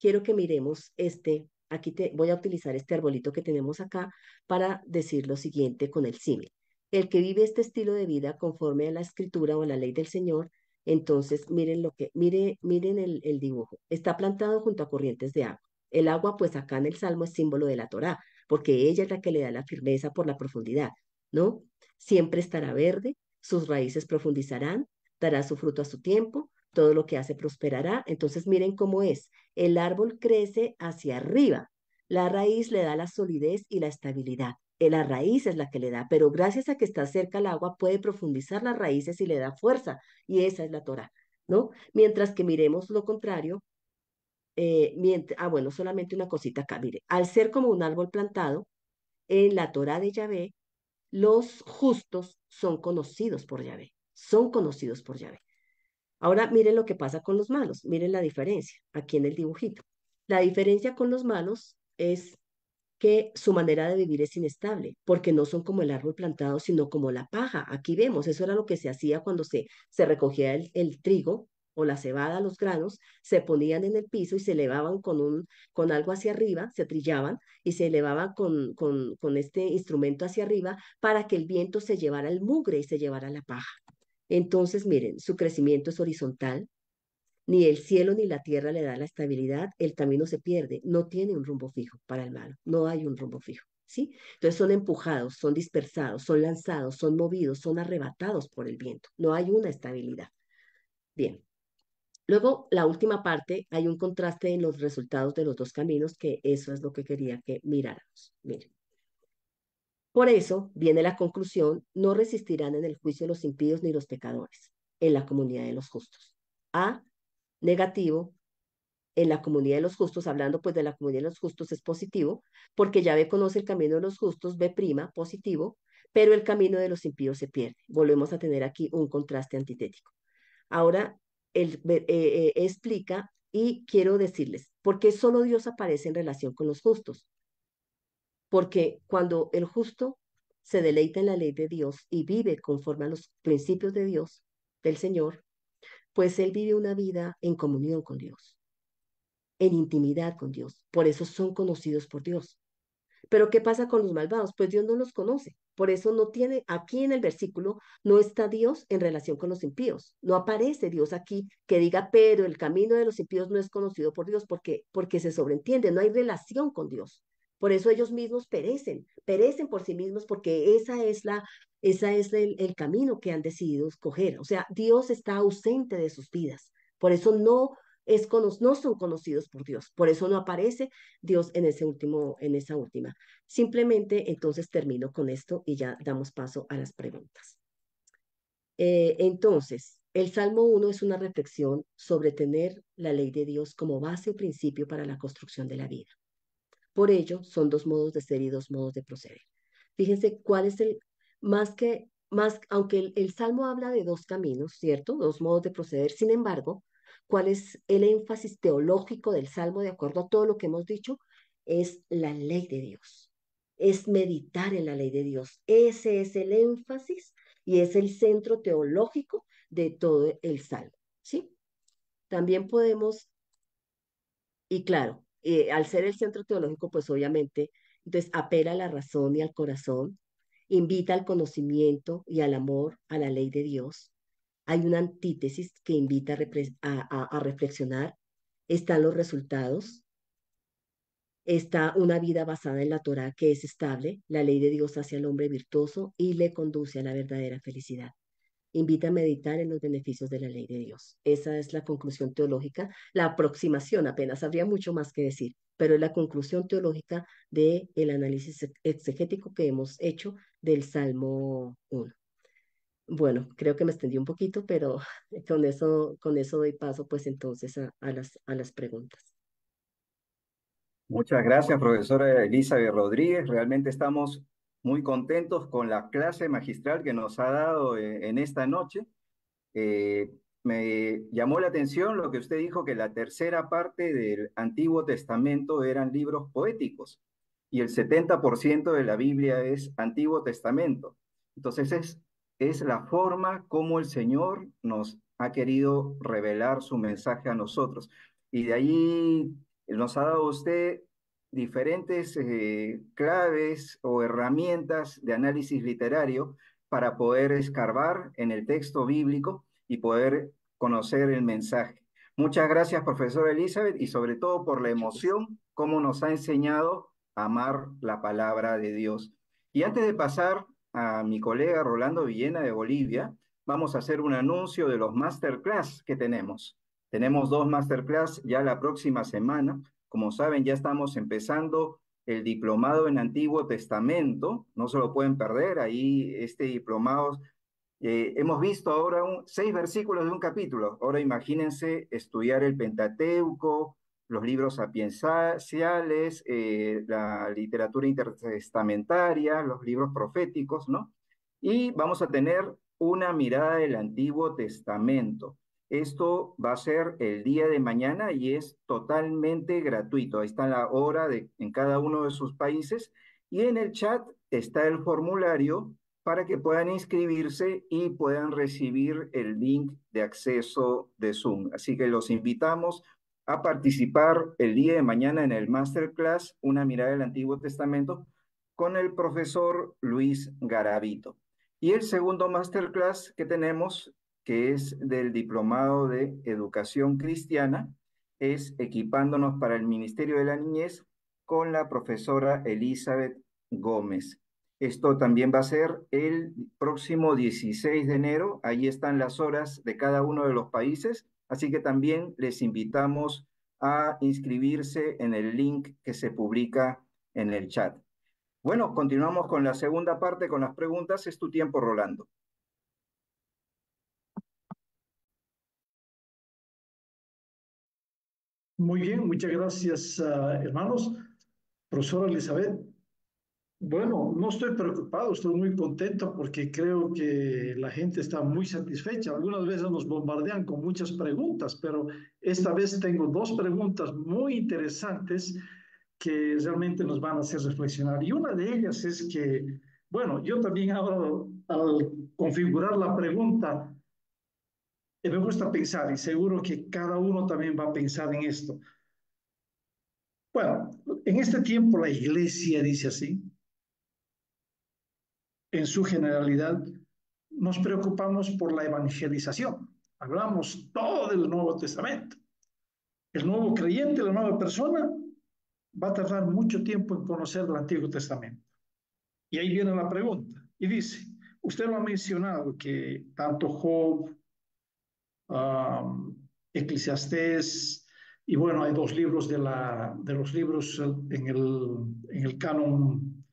quiero que miremos este, aquí te, voy a utilizar este arbolito que tenemos acá para decir lo siguiente con el símil. El que vive este estilo de vida conforme a la escritura o a la ley del Señor, entonces miren lo que, miren el, el dibujo. Está plantado junto a corrientes de agua. El agua, pues acá en el Salmo es símbolo de la Torá, porque ella es la que le da la firmeza por la profundidad, ¿no? Siempre estará verde, sus raíces profundizarán, dará su fruto a su tiempo, todo lo que hace prosperará. Entonces miren cómo es, el árbol crece hacia arriba, la raíz le da la solidez y la estabilidad. Eh, la raíz es la que le da, pero gracias a que está cerca el agua puede profundizar las raíces y le da fuerza, y esa es la Torah, ¿no? Mientras que miremos lo contrario, eh, ah, bueno, solamente una cosita acá, mire, al ser como un árbol plantado, en la Torah de Yahvé, los justos son conocidos por Yahvé, son conocidos por Yahvé. Ahora miren lo que pasa con los malos, miren la diferencia aquí en el dibujito. La diferencia con los malos es que su manera de vivir es inestable, porque no son como el árbol plantado, sino como la paja. Aquí vemos, eso era lo que se hacía cuando se, recogía el trigo o la cebada, los granos, se ponían en el piso y se elevaban con, un, con algo hacia arriba, se trillaban y se elevaban con, con, este instrumento hacia arriba para que el viento se llevara el mugre y se llevara la paja. Entonces, miren, su crecimiento es horizontal, ni el cielo ni la tierra le da la estabilidad, el camino se pierde, no tiene un rumbo fijo para el malo, no hay un rumbo fijo. ¿Sí? Entonces son empujados, son dispersados, son lanzados, son movidos, son arrebatados por el viento. No hay una estabilidad. Bien, Luego, la última parte, hay un contraste en los resultados de los dos caminos, que eso es lo que quería que miráramos. Por eso viene la conclusión, no resistirán en el juicio los impíos ni los pecadores, en la comunidad de los justos. A, negativo, en la comunidad de los justos, hablando pues de la comunidad de los justos es positivo, porque ya ve, conoce el camino de los justos, B prima, positivo, pero el camino de los impíos se pierde. Volvemos a tener aquí un contraste antitético. Ahora él eh, eh, explica y quiero decirles, porque qué solo Dios aparece en relación con los justos? Porque cuando el justo se deleita en la ley de Dios y vive conforme a los principios de Dios, del Señor, pues él vive una vida en comunión con Dios, en intimidad con Dios. Por eso son conocidos por Dios. Pero ¿qué pasa con los malvados? Pues Dios no los conoce. Por eso no tiene, aquí en el versículo no está Dios en relación con los impíos. No aparece Dios aquí que diga, pero el camino de los impíos no es conocido por Dios porque, porque se sobreentiende, no hay relación con Dios. Por eso ellos mismos perecen, perecen por sí mismos porque esa es la, esa es el, el camino que han decidido escoger. O sea, Dios está ausente de sus vidas. Por eso no, es no son conocidos por Dios. Por eso no aparece Dios en, ese último, en esa última. Simplemente entonces termino con esto y ya damos paso a las preguntas. Eh, entonces, el Salmo 1 es una reflexión sobre tener la ley de Dios como base o principio para la construcción de la vida. Por ello, son dos modos de ser y dos modos de proceder. Fíjense cuál es el, más que, más, aunque el Salmo habla de dos caminos, ¿cierto? Dos modos de proceder, sin embargo, cuál es el énfasis teológico del Salmo, de acuerdo a todo lo que hemos dicho, es la ley de Dios, es meditar en la ley de Dios. Ese es el énfasis y es el centro teológico de todo el Salmo, ¿sí? También podemos, y claro, eh, al ser el centro teológico, pues obviamente, entonces apela a la razón y al corazón, invita al conocimiento y al amor, a la ley de Dios, hay una antítesis que invita a, reflexionar, están los resultados, está una vida basada en la Torah que es estable, la ley de Dios hacia el hombre virtuoso y le conduce a la verdadera felicidad. Invita a meditar en los beneficios de la ley de Dios. Esa es la conclusión teológica, la aproximación, apenas habría mucho más que decir, pero es la conclusión teológica del el análisis exegético que hemos hecho del Salmo 1. Bueno, creo que me extendí un poquito, pero <laughs> con eso, con eso doy paso pues entonces a, las, a las preguntas. Muchas gracias, profesora Elizabeth Rodríguez. Realmente estamos muy contentos con la clase magistral que nos ha dado eh, en esta noche. Eh, me llamó la atención lo que usted dijo, que la tercera parte del Antiguo Testamento eran libros poéticos y el 70% de la Biblia es Antiguo Testamento. Entonces es es la forma como el Señor nos ha querido revelar su mensaje a nosotros. Y de ahí nos ha dado usted diferentes eh, claves o herramientas de análisis literario para poder escarbar en el texto bíblico y poder conocer el mensaje. Muchas gracias, profesora Elizabeth, y sobre todo por la emoción, cómo nos ha enseñado a amar la palabra de Dios. Y antes de pasar a mi colega Rolando Villena de Bolivia, vamos a hacer un anuncio de los masterclass que tenemos. Tenemos dos masterclass ya la próxima semana. Como saben, ya estamos empezando el diplomado en Antiguo Testamento. No se lo pueden perder. Ahí este diplomado, eh, hemos visto ahora seis versículos de un capítulo. Ahora imagínense estudiar el Pentateuco, los libros sapienciales, eh, la literatura intertestamentaria, los libros proféticos, ¿no? Y vamos a tener una mirada del Antiguo Testamento. Esto va a ser el día de mañana y es totalmente gratuito. Ahí está la hora de, en cada uno de sus países y en el chat está el formulario para que puedan inscribirse y puedan recibir el link de acceso de Zoom. Así que los invitamos a participar el día de mañana en el masterclass Una mirada del Antiguo Testamento con el profesor Luis Garavito. Y el segundo masterclass que tenemos, que es del Diplomado de Educación Cristiana, es Equipándonos para el Ministerio de la Niñez con la profesora Elizabeth Gómez. Esto también va a ser el próximo 16 de enero. Ahí están las horas de cada uno de los países Así que también les invitamos a inscribirse en el link que se publica en el chat. Bueno, continuamos con la segunda parte, con las preguntas. Es tu tiempo, Rolando. Muy bien, muchas gracias, ah, hermanos. Profesora Elizabeth, bueno, no estoy preocupado, estoy muy contento porque creo que la gente está muy satisfecha. Algunas veces nos bombardean con muchas preguntas, pero esta vez tengo dos preguntas muy interesantes que realmente nos van a hacer reflexionar. Y una de ellas es que, bueno, yo también ahora al configurar la pregunta, me gusta pensar y seguro que cada uno también va a pensar en esto. Bueno, en este tiempo la iglesia dice así, en su generalidad, nos preocupamos por la evangelización. Hablamos todo del Nuevo Testamento. El nuevo creyente, la nueva persona, va a tardar mucho tiempo en conocer el Antiguo Testamento. Y ahí viene la pregunta. Y dice, usted lo ha mencionado, que tanto Job, um, Eclesiastés, y bueno, hay dos libros de, la, de los libros en el, canon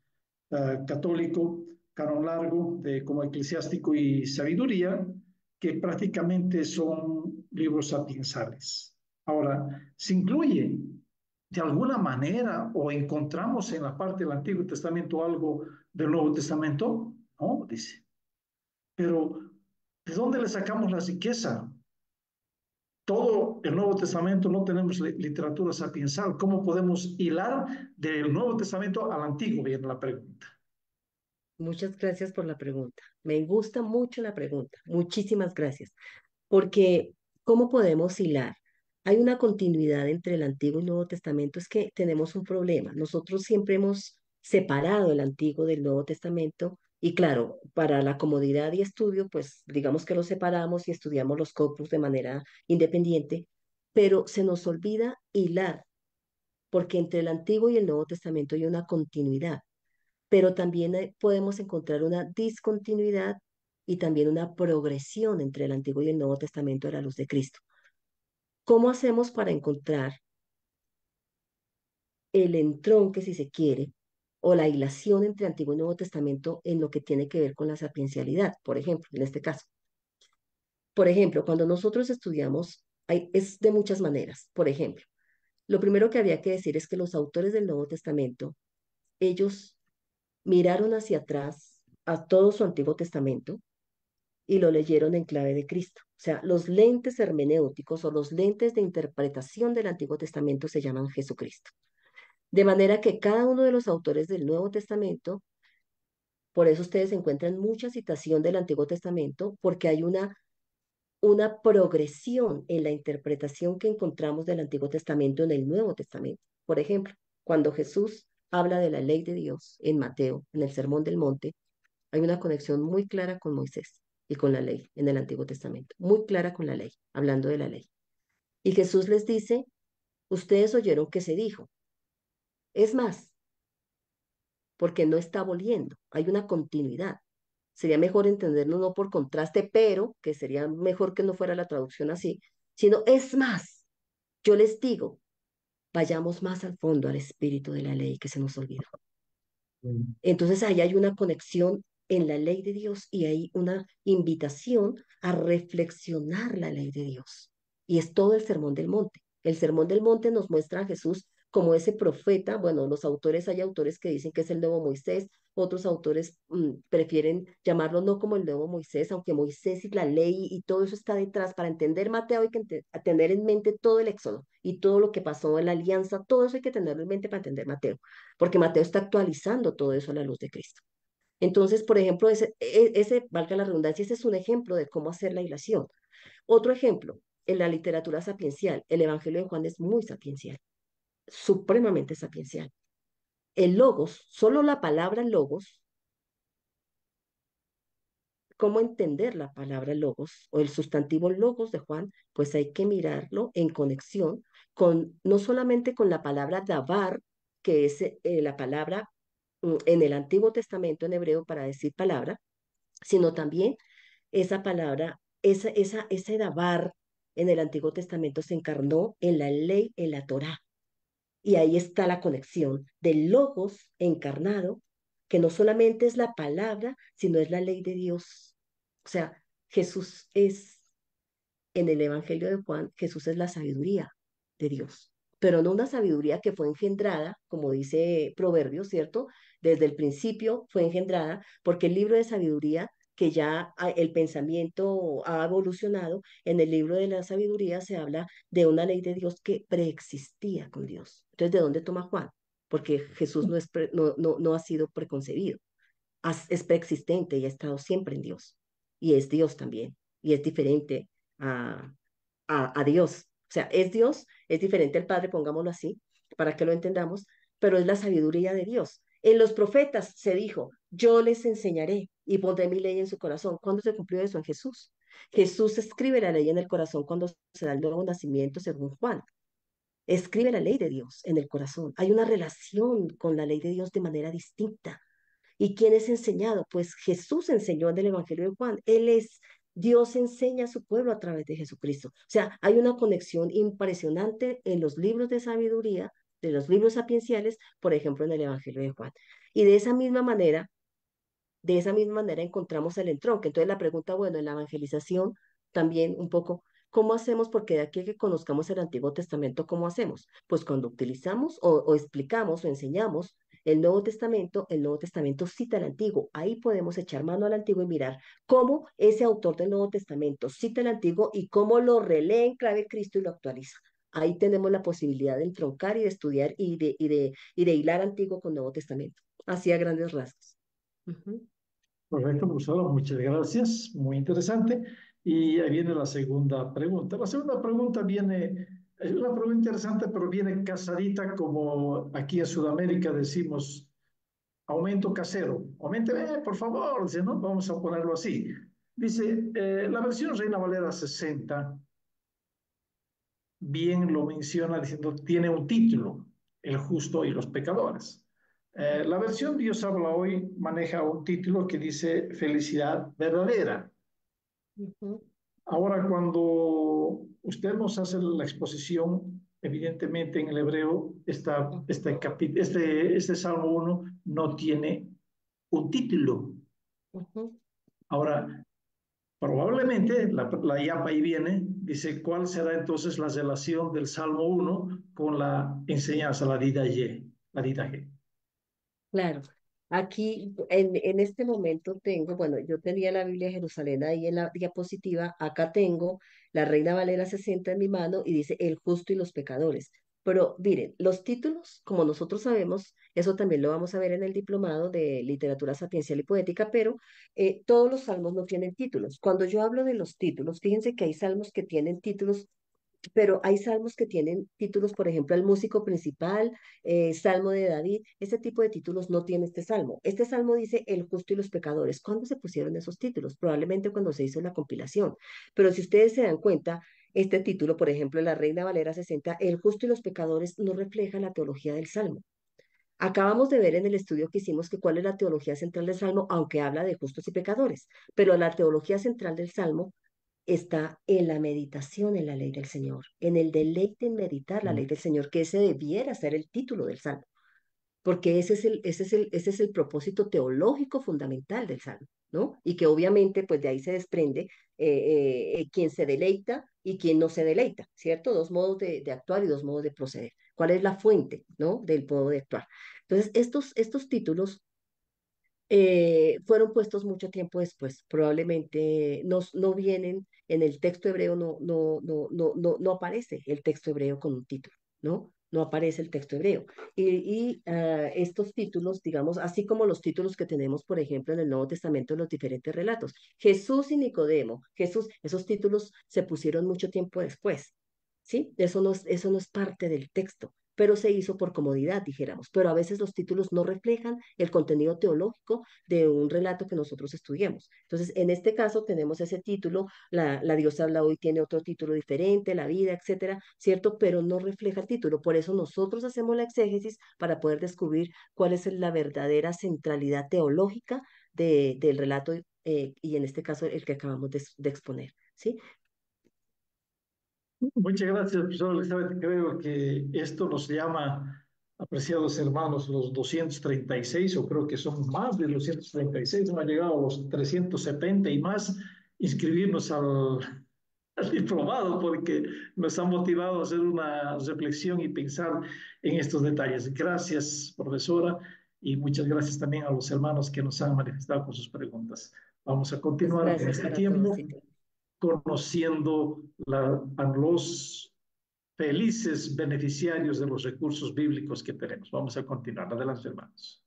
eh, católico, Carón Largo, de, como Eclesiástico y Sabiduría, que prácticamente son libros sapiensales. Ahora, se incluye de alguna manera o encontramos en la parte del Antiguo Testamento algo del Nuevo Testamento? No, dice. Pero, ¿de dónde le sacamos la riqueza? Todo el Nuevo Testamento no tenemos literatura sapiensal. ¿Cómo podemos hilar del Nuevo Testamento al Antiguo? Viene la pregunta. Muchas gracias por la pregunta. Me gusta mucho la pregunta. Muchísimas gracias. Porque, ¿cómo podemos hilar? Hay una continuidad entre el Antiguo y el Nuevo Testamento. Es que tenemos un problema. Nosotros siempre hemos separado el Antiguo del Nuevo Testamento y claro, para la comodidad y estudio, pues digamos que lo separamos y estudiamos los corpus de manera independiente, pero se nos olvida hilar, porque entre el Antiguo y el Nuevo Testamento hay una continuidad pero también eh, podemos encontrar una discontinuidad y también una progresión entre el Antiguo y el Nuevo Testamento de la luz de Cristo. ¿Cómo hacemos para encontrar el entronque, si se quiere, o la hilación entre Antiguo y Nuevo Testamento en lo que tiene que ver con la sapiencialidad, por ejemplo, en este caso? Por ejemplo, cuando nosotros estudiamos, hay, es de muchas maneras. Por ejemplo, lo primero que había que decir es que los autores del Nuevo Testamento, ellos miraron hacia atrás a todo su Antiguo Testamento y lo leyeron en clave de Cristo. O sea, los lentes hermenéuticos o los lentes de interpretación del Antiguo Testamento se llaman Jesucristo. De manera que cada uno de los autores del Nuevo Testamento, por eso ustedes encuentran mucha citación del Antiguo Testamento, porque hay una, una progresión en la interpretación que encontramos del Antiguo Testamento en el Nuevo Testamento. Por ejemplo, cuando Jesús habla de la ley de Dios en Mateo, en el Sermón del Monte, hay una conexión muy clara con Moisés y con la ley en el Antiguo Testamento, muy clara con la ley, hablando de la ley. Y Jesús les dice, ustedes oyeron que se dijo. Es más, porque no está volviendo, hay una continuidad. Sería mejor entenderlo no por contraste, pero que sería mejor que no fuera la traducción así, sino es más, yo les digo, vayamos más al fondo, al espíritu de la ley que se nos olvidó. Entonces ahí hay una conexión en la ley de Dios y hay una invitación a reflexionar la ley de Dios. Y es todo el sermón del monte. El sermón del monte nos muestra a Jesús como ese profeta, bueno, los autores, hay autores que dicen que es el nuevo Moisés, otros autores mm, prefieren llamarlo no como el nuevo Moisés, aunque Moisés y la ley y todo eso está detrás. Para entender Mateo hay que tener en mente todo el éxodo y todo lo que pasó en la alianza, todo eso hay que tenerlo en mente para entender Mateo, porque Mateo está actualizando todo eso a la luz de Cristo. Entonces, por ejemplo, ese, e-, ese valga la redundancia, ese es un ejemplo de cómo hacer la hilación. Otro ejemplo, en la literatura sapiencial, el Evangelio de Juan es muy sapiencial supremamente sapiencial. El logos, solo la palabra logos, cómo entender la palabra logos o el sustantivo logos de Juan, pues hay que mirarlo en conexión con no solamente con la palabra dabar que es eh, la palabra mm, en el Antiguo Testamento en hebreo para decir palabra, sino también esa palabra, esa, esa, ese dabar en el Antiguo Testamento se encarnó en la ley, en la Torá. Y ahí está la conexión del logos encarnado, que no solamente es la palabra, sino es la ley de Dios. O sea, Jesús es, en el Evangelio de Juan, Jesús es la sabiduría de Dios, pero no una sabiduría que fue engendrada, como dice Proverbio, ¿cierto? Desde el principio fue engendrada, porque el libro de sabiduría que ya el pensamiento ha evolucionado, en el libro de la sabiduría se habla de una ley de Dios que preexistía con Dios. Entonces, ¿de dónde toma Juan? Porque Jesús no, no, ha sido preconcebido, es preexistente y ha estado siempre en Dios. Y es Dios también, y es diferente a, a Dios. O sea, es Dios, es diferente al Padre, pongámoslo así, para que lo entendamos, pero es la sabiduría de Dios. En los profetas se dijo, yo les enseñaré, y pondré mi ley en su corazón. ¿Cuándo se cumplió eso? En Jesús. Jesús escribe la ley en el corazón cuando se da el nuevo nacimiento, según Juan. Escribe la ley de Dios en el corazón. Hay una relación con la ley de Dios de manera distinta. ¿Y quién es enseñado? Pues Jesús enseñó en el Evangelio de Juan. Él es, Dios enseña a su pueblo a través de Jesucristo. O sea, hay una conexión impresionante en los libros de sabiduría, de los libros sapienciales, por ejemplo, en el Evangelio de Juan. Y de esa misma manera, de esa misma manera encontramos el entronque. Entonces la pregunta, bueno, en la evangelización también un poco, ¿cómo hacemos? Porque de aquí que conozcamos el Antiguo Testamento, ¿cómo hacemos? Pues cuando utilizamos o, explicamos o enseñamos el Nuevo Testamento, el Nuevo Testamento cita el Antiguo. Ahí podemos echar mano al Antiguo y mirar cómo ese autor del Nuevo Testamento cita el Antiguo y cómo lo relee en clave Cristo y lo actualiza. Ahí tenemos la posibilidad de entroncar y de estudiar y de, y de, hilar Antiguo con Nuevo Testamento. Así a grandes rasgos. Perfecto, Gustavo, muchas gracias, muy interesante. Y ahí viene la segunda pregunta. La segunda pregunta viene, es una pregunta interesante, pero viene casadita como aquí en Sudamérica decimos aumento casero. Aumente, eh, por favor, dice, ¿no? Vamos a ponerlo así. Dice, eh, la versión Reina Valera 60 bien lo menciona diciendo, tiene un título, el justo y los pecadores. Eh, la versión Dios habla hoy maneja un título que dice felicidad verdadera. Ahora, cuando usted nos hace la exposición, evidentemente en el hebreo, este, este, este Salmo 1 no tiene un título. Ahora, probablemente la, llama ahí viene, dice, ¿cuál será entonces la relación del Salmo 1 con la enseñanza, la didaje? La didaje. Claro. Aquí, en, este momento tengo, bueno, yo tenía la Biblia de Jerusalén ahí en la diapositiva, acá tengo la Reina Valera 60 en mi mano y dice El justo y los pecadores. Pero miren, los títulos, como nosotros sabemos, eso también lo vamos a ver en el diplomado de literatura sapiencial y poética, pero eh, todos los salmos no tienen títulos. Cuando yo hablo de los títulos, fíjense que hay salmos que tienen títulos pero hay salmos que tienen títulos, por ejemplo, el músico principal, eh, Salmo de David, este tipo de títulos no tiene este salmo. Este salmo dice el justo y los pecadores. ¿Cuándo se pusieron esos títulos? Probablemente cuando se hizo la compilación. Pero si ustedes se dan cuenta, este título, por ejemplo, la Reina Valera 60, el justo y los pecadores no refleja la teología del salmo. Acabamos de ver en el estudio que hicimos que cuál es la teología central del Salmo, aunque habla de justos y pecadores, pero la teología central del Salmo está en la meditación en la ley del Señor, en el deleite en meditar la ley del Señor, que ese debiera ser el título del Salmo, porque ese es el, ese es el, ese es el propósito teológico fundamental del Salmo, ¿no? Y que obviamente pues de ahí se desprende eh, eh quien se deleita y quien no se deleita, ¿cierto? Dos modos de, actuar y dos modos de proceder. ¿Cuál es la fuente, ¿no? Del modo de actuar. Entonces, estos, estos títulos eh, fueron puestos mucho tiempo después. Probablemente no, no vienen en el texto hebreo, no, no, no, no, no, aparece el texto hebreo con un título, ¿no? No aparece el texto hebreo. Y, ah, estos títulos, digamos, así como los títulos que tenemos, por ejemplo, en el Nuevo Testamento, en los diferentes relatos, Jesús y Nicodemo, Jesús, esos títulos se pusieron mucho tiempo después, ¿sí? Eso no, eso no es parte del texto pero se hizo por comodidad, dijéramos. Pero a veces los títulos no reflejan el contenido teológico de un relato que nosotros estudiemos. Entonces, en este caso tenemos ese título, la, Dios diosa habla hoy tiene otro título diferente, la vida, etcétera, ¿cierto? Pero no refleja el título. Por eso nosotros hacemos la exégesis para poder descubrir cuál es la verdadera centralidad teológica del relato eh, y en este caso el que acabamos de, de exponer. ¿Sí? Muchas gracias, profesora Elizabeth. Creo que esto nos llama, apreciados hermanos, los 236, o creo que son más de 236, han llegado a los 370 y más, inscribirnos al, diplomado porque nos ha motivado a hacer una reflexión y pensar en estos detalles. Gracias, profesora, y muchas gracias también a los hermanos que nos han manifestado con sus preguntas. Vamos a continuar con este tiempo conociendo a los felices beneficiarios de los recursos bíblicos que tenemos. Vamos a continuar. Adelante, hermanos.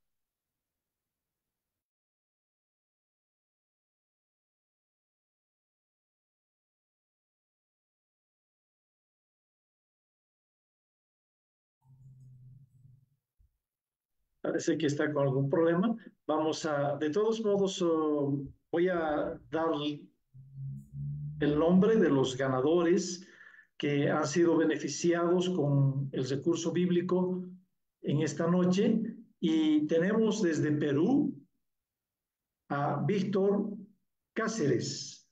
parece que está con algún problema. Vamos a, de todos modos, oh, voy a dar el nombre de los ganadores que han sido beneficiados con el recurso bíblico en esta noche. Y tenemos desde Perú a Víctor Cáceres.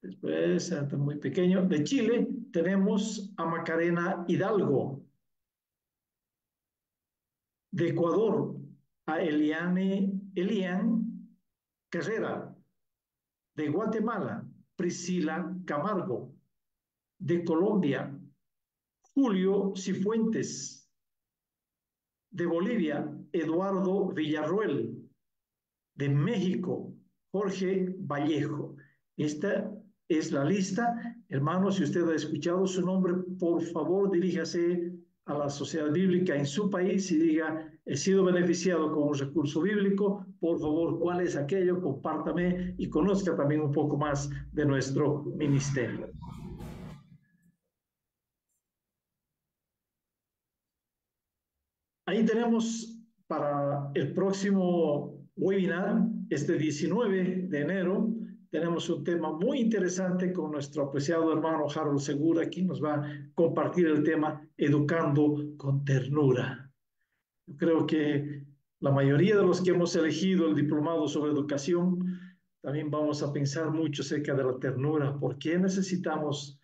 Después, ah, muy pequeño, de Chile tenemos a Macarena Hidalgo. De Ecuador a Eliane Elian Carrera de Guatemala, Priscila Camargo, de Colombia, Julio Cifuentes, de Bolivia, Eduardo Villarruel, de México, Jorge Vallejo. Esta es la lista. Hermanos, si usted ha escuchado su nombre, por favor diríjase a la sociedad bíblica en su país y diga, he sido beneficiado con un recurso bíblico, por favor, ¿cuál es aquello? Compártame y conozca también un poco más de nuestro ministerio. Ahí tenemos para el próximo webinar, este 19 de enero, tenemos un tema muy interesante con nuestro apreciado hermano Harold Segura, quien nos va a compartir el tema Educando con Ternura. Yo creo que la mayoría de los que hemos elegido el diplomado sobre educación, también vamos a pensar mucho acerca de la ternura, por qué necesitamos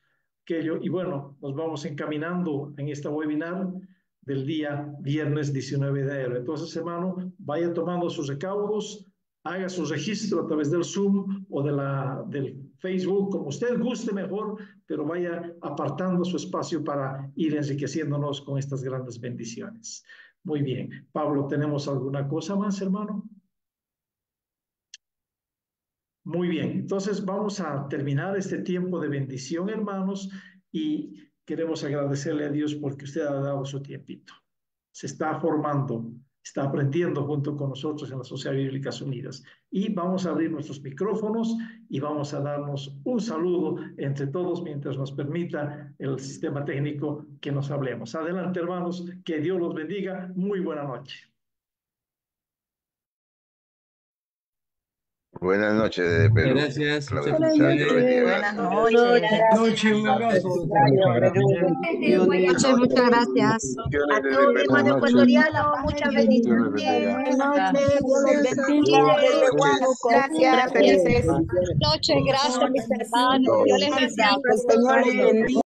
aquello. Y bueno, nos vamos encaminando en esta webinar del día viernes 19 de enero. Entonces, hermano, vaya tomando sus recaudos haga su registro a través del Zoom o de la, del Facebook, como usted guste mejor, pero vaya apartando su espacio para ir enriqueciéndonos con estas grandes bendiciones. Muy bien. Pablo, ¿tenemos alguna cosa más, hermano? Muy bien. Entonces vamos a terminar este tiempo de bendición, hermanos, y queremos agradecerle a Dios porque usted ha dado su tiempito. Se está formando está aprendiendo junto con nosotros en la Sociedad Bíblica Unidas. Y vamos a abrir nuestros micrófonos y vamos a darnos un saludo entre todos mientras nos permita el sistema técnico que nos hablemos. Adelante, hermanos, que Dios los bendiga. Muy buena noche. Buenas noches desde Perú. Gracias. Buenas noches. Buenas noches. Muchas gracias. A muchas bendiciones. Gracias. Felices. Gracias, mis hermanos.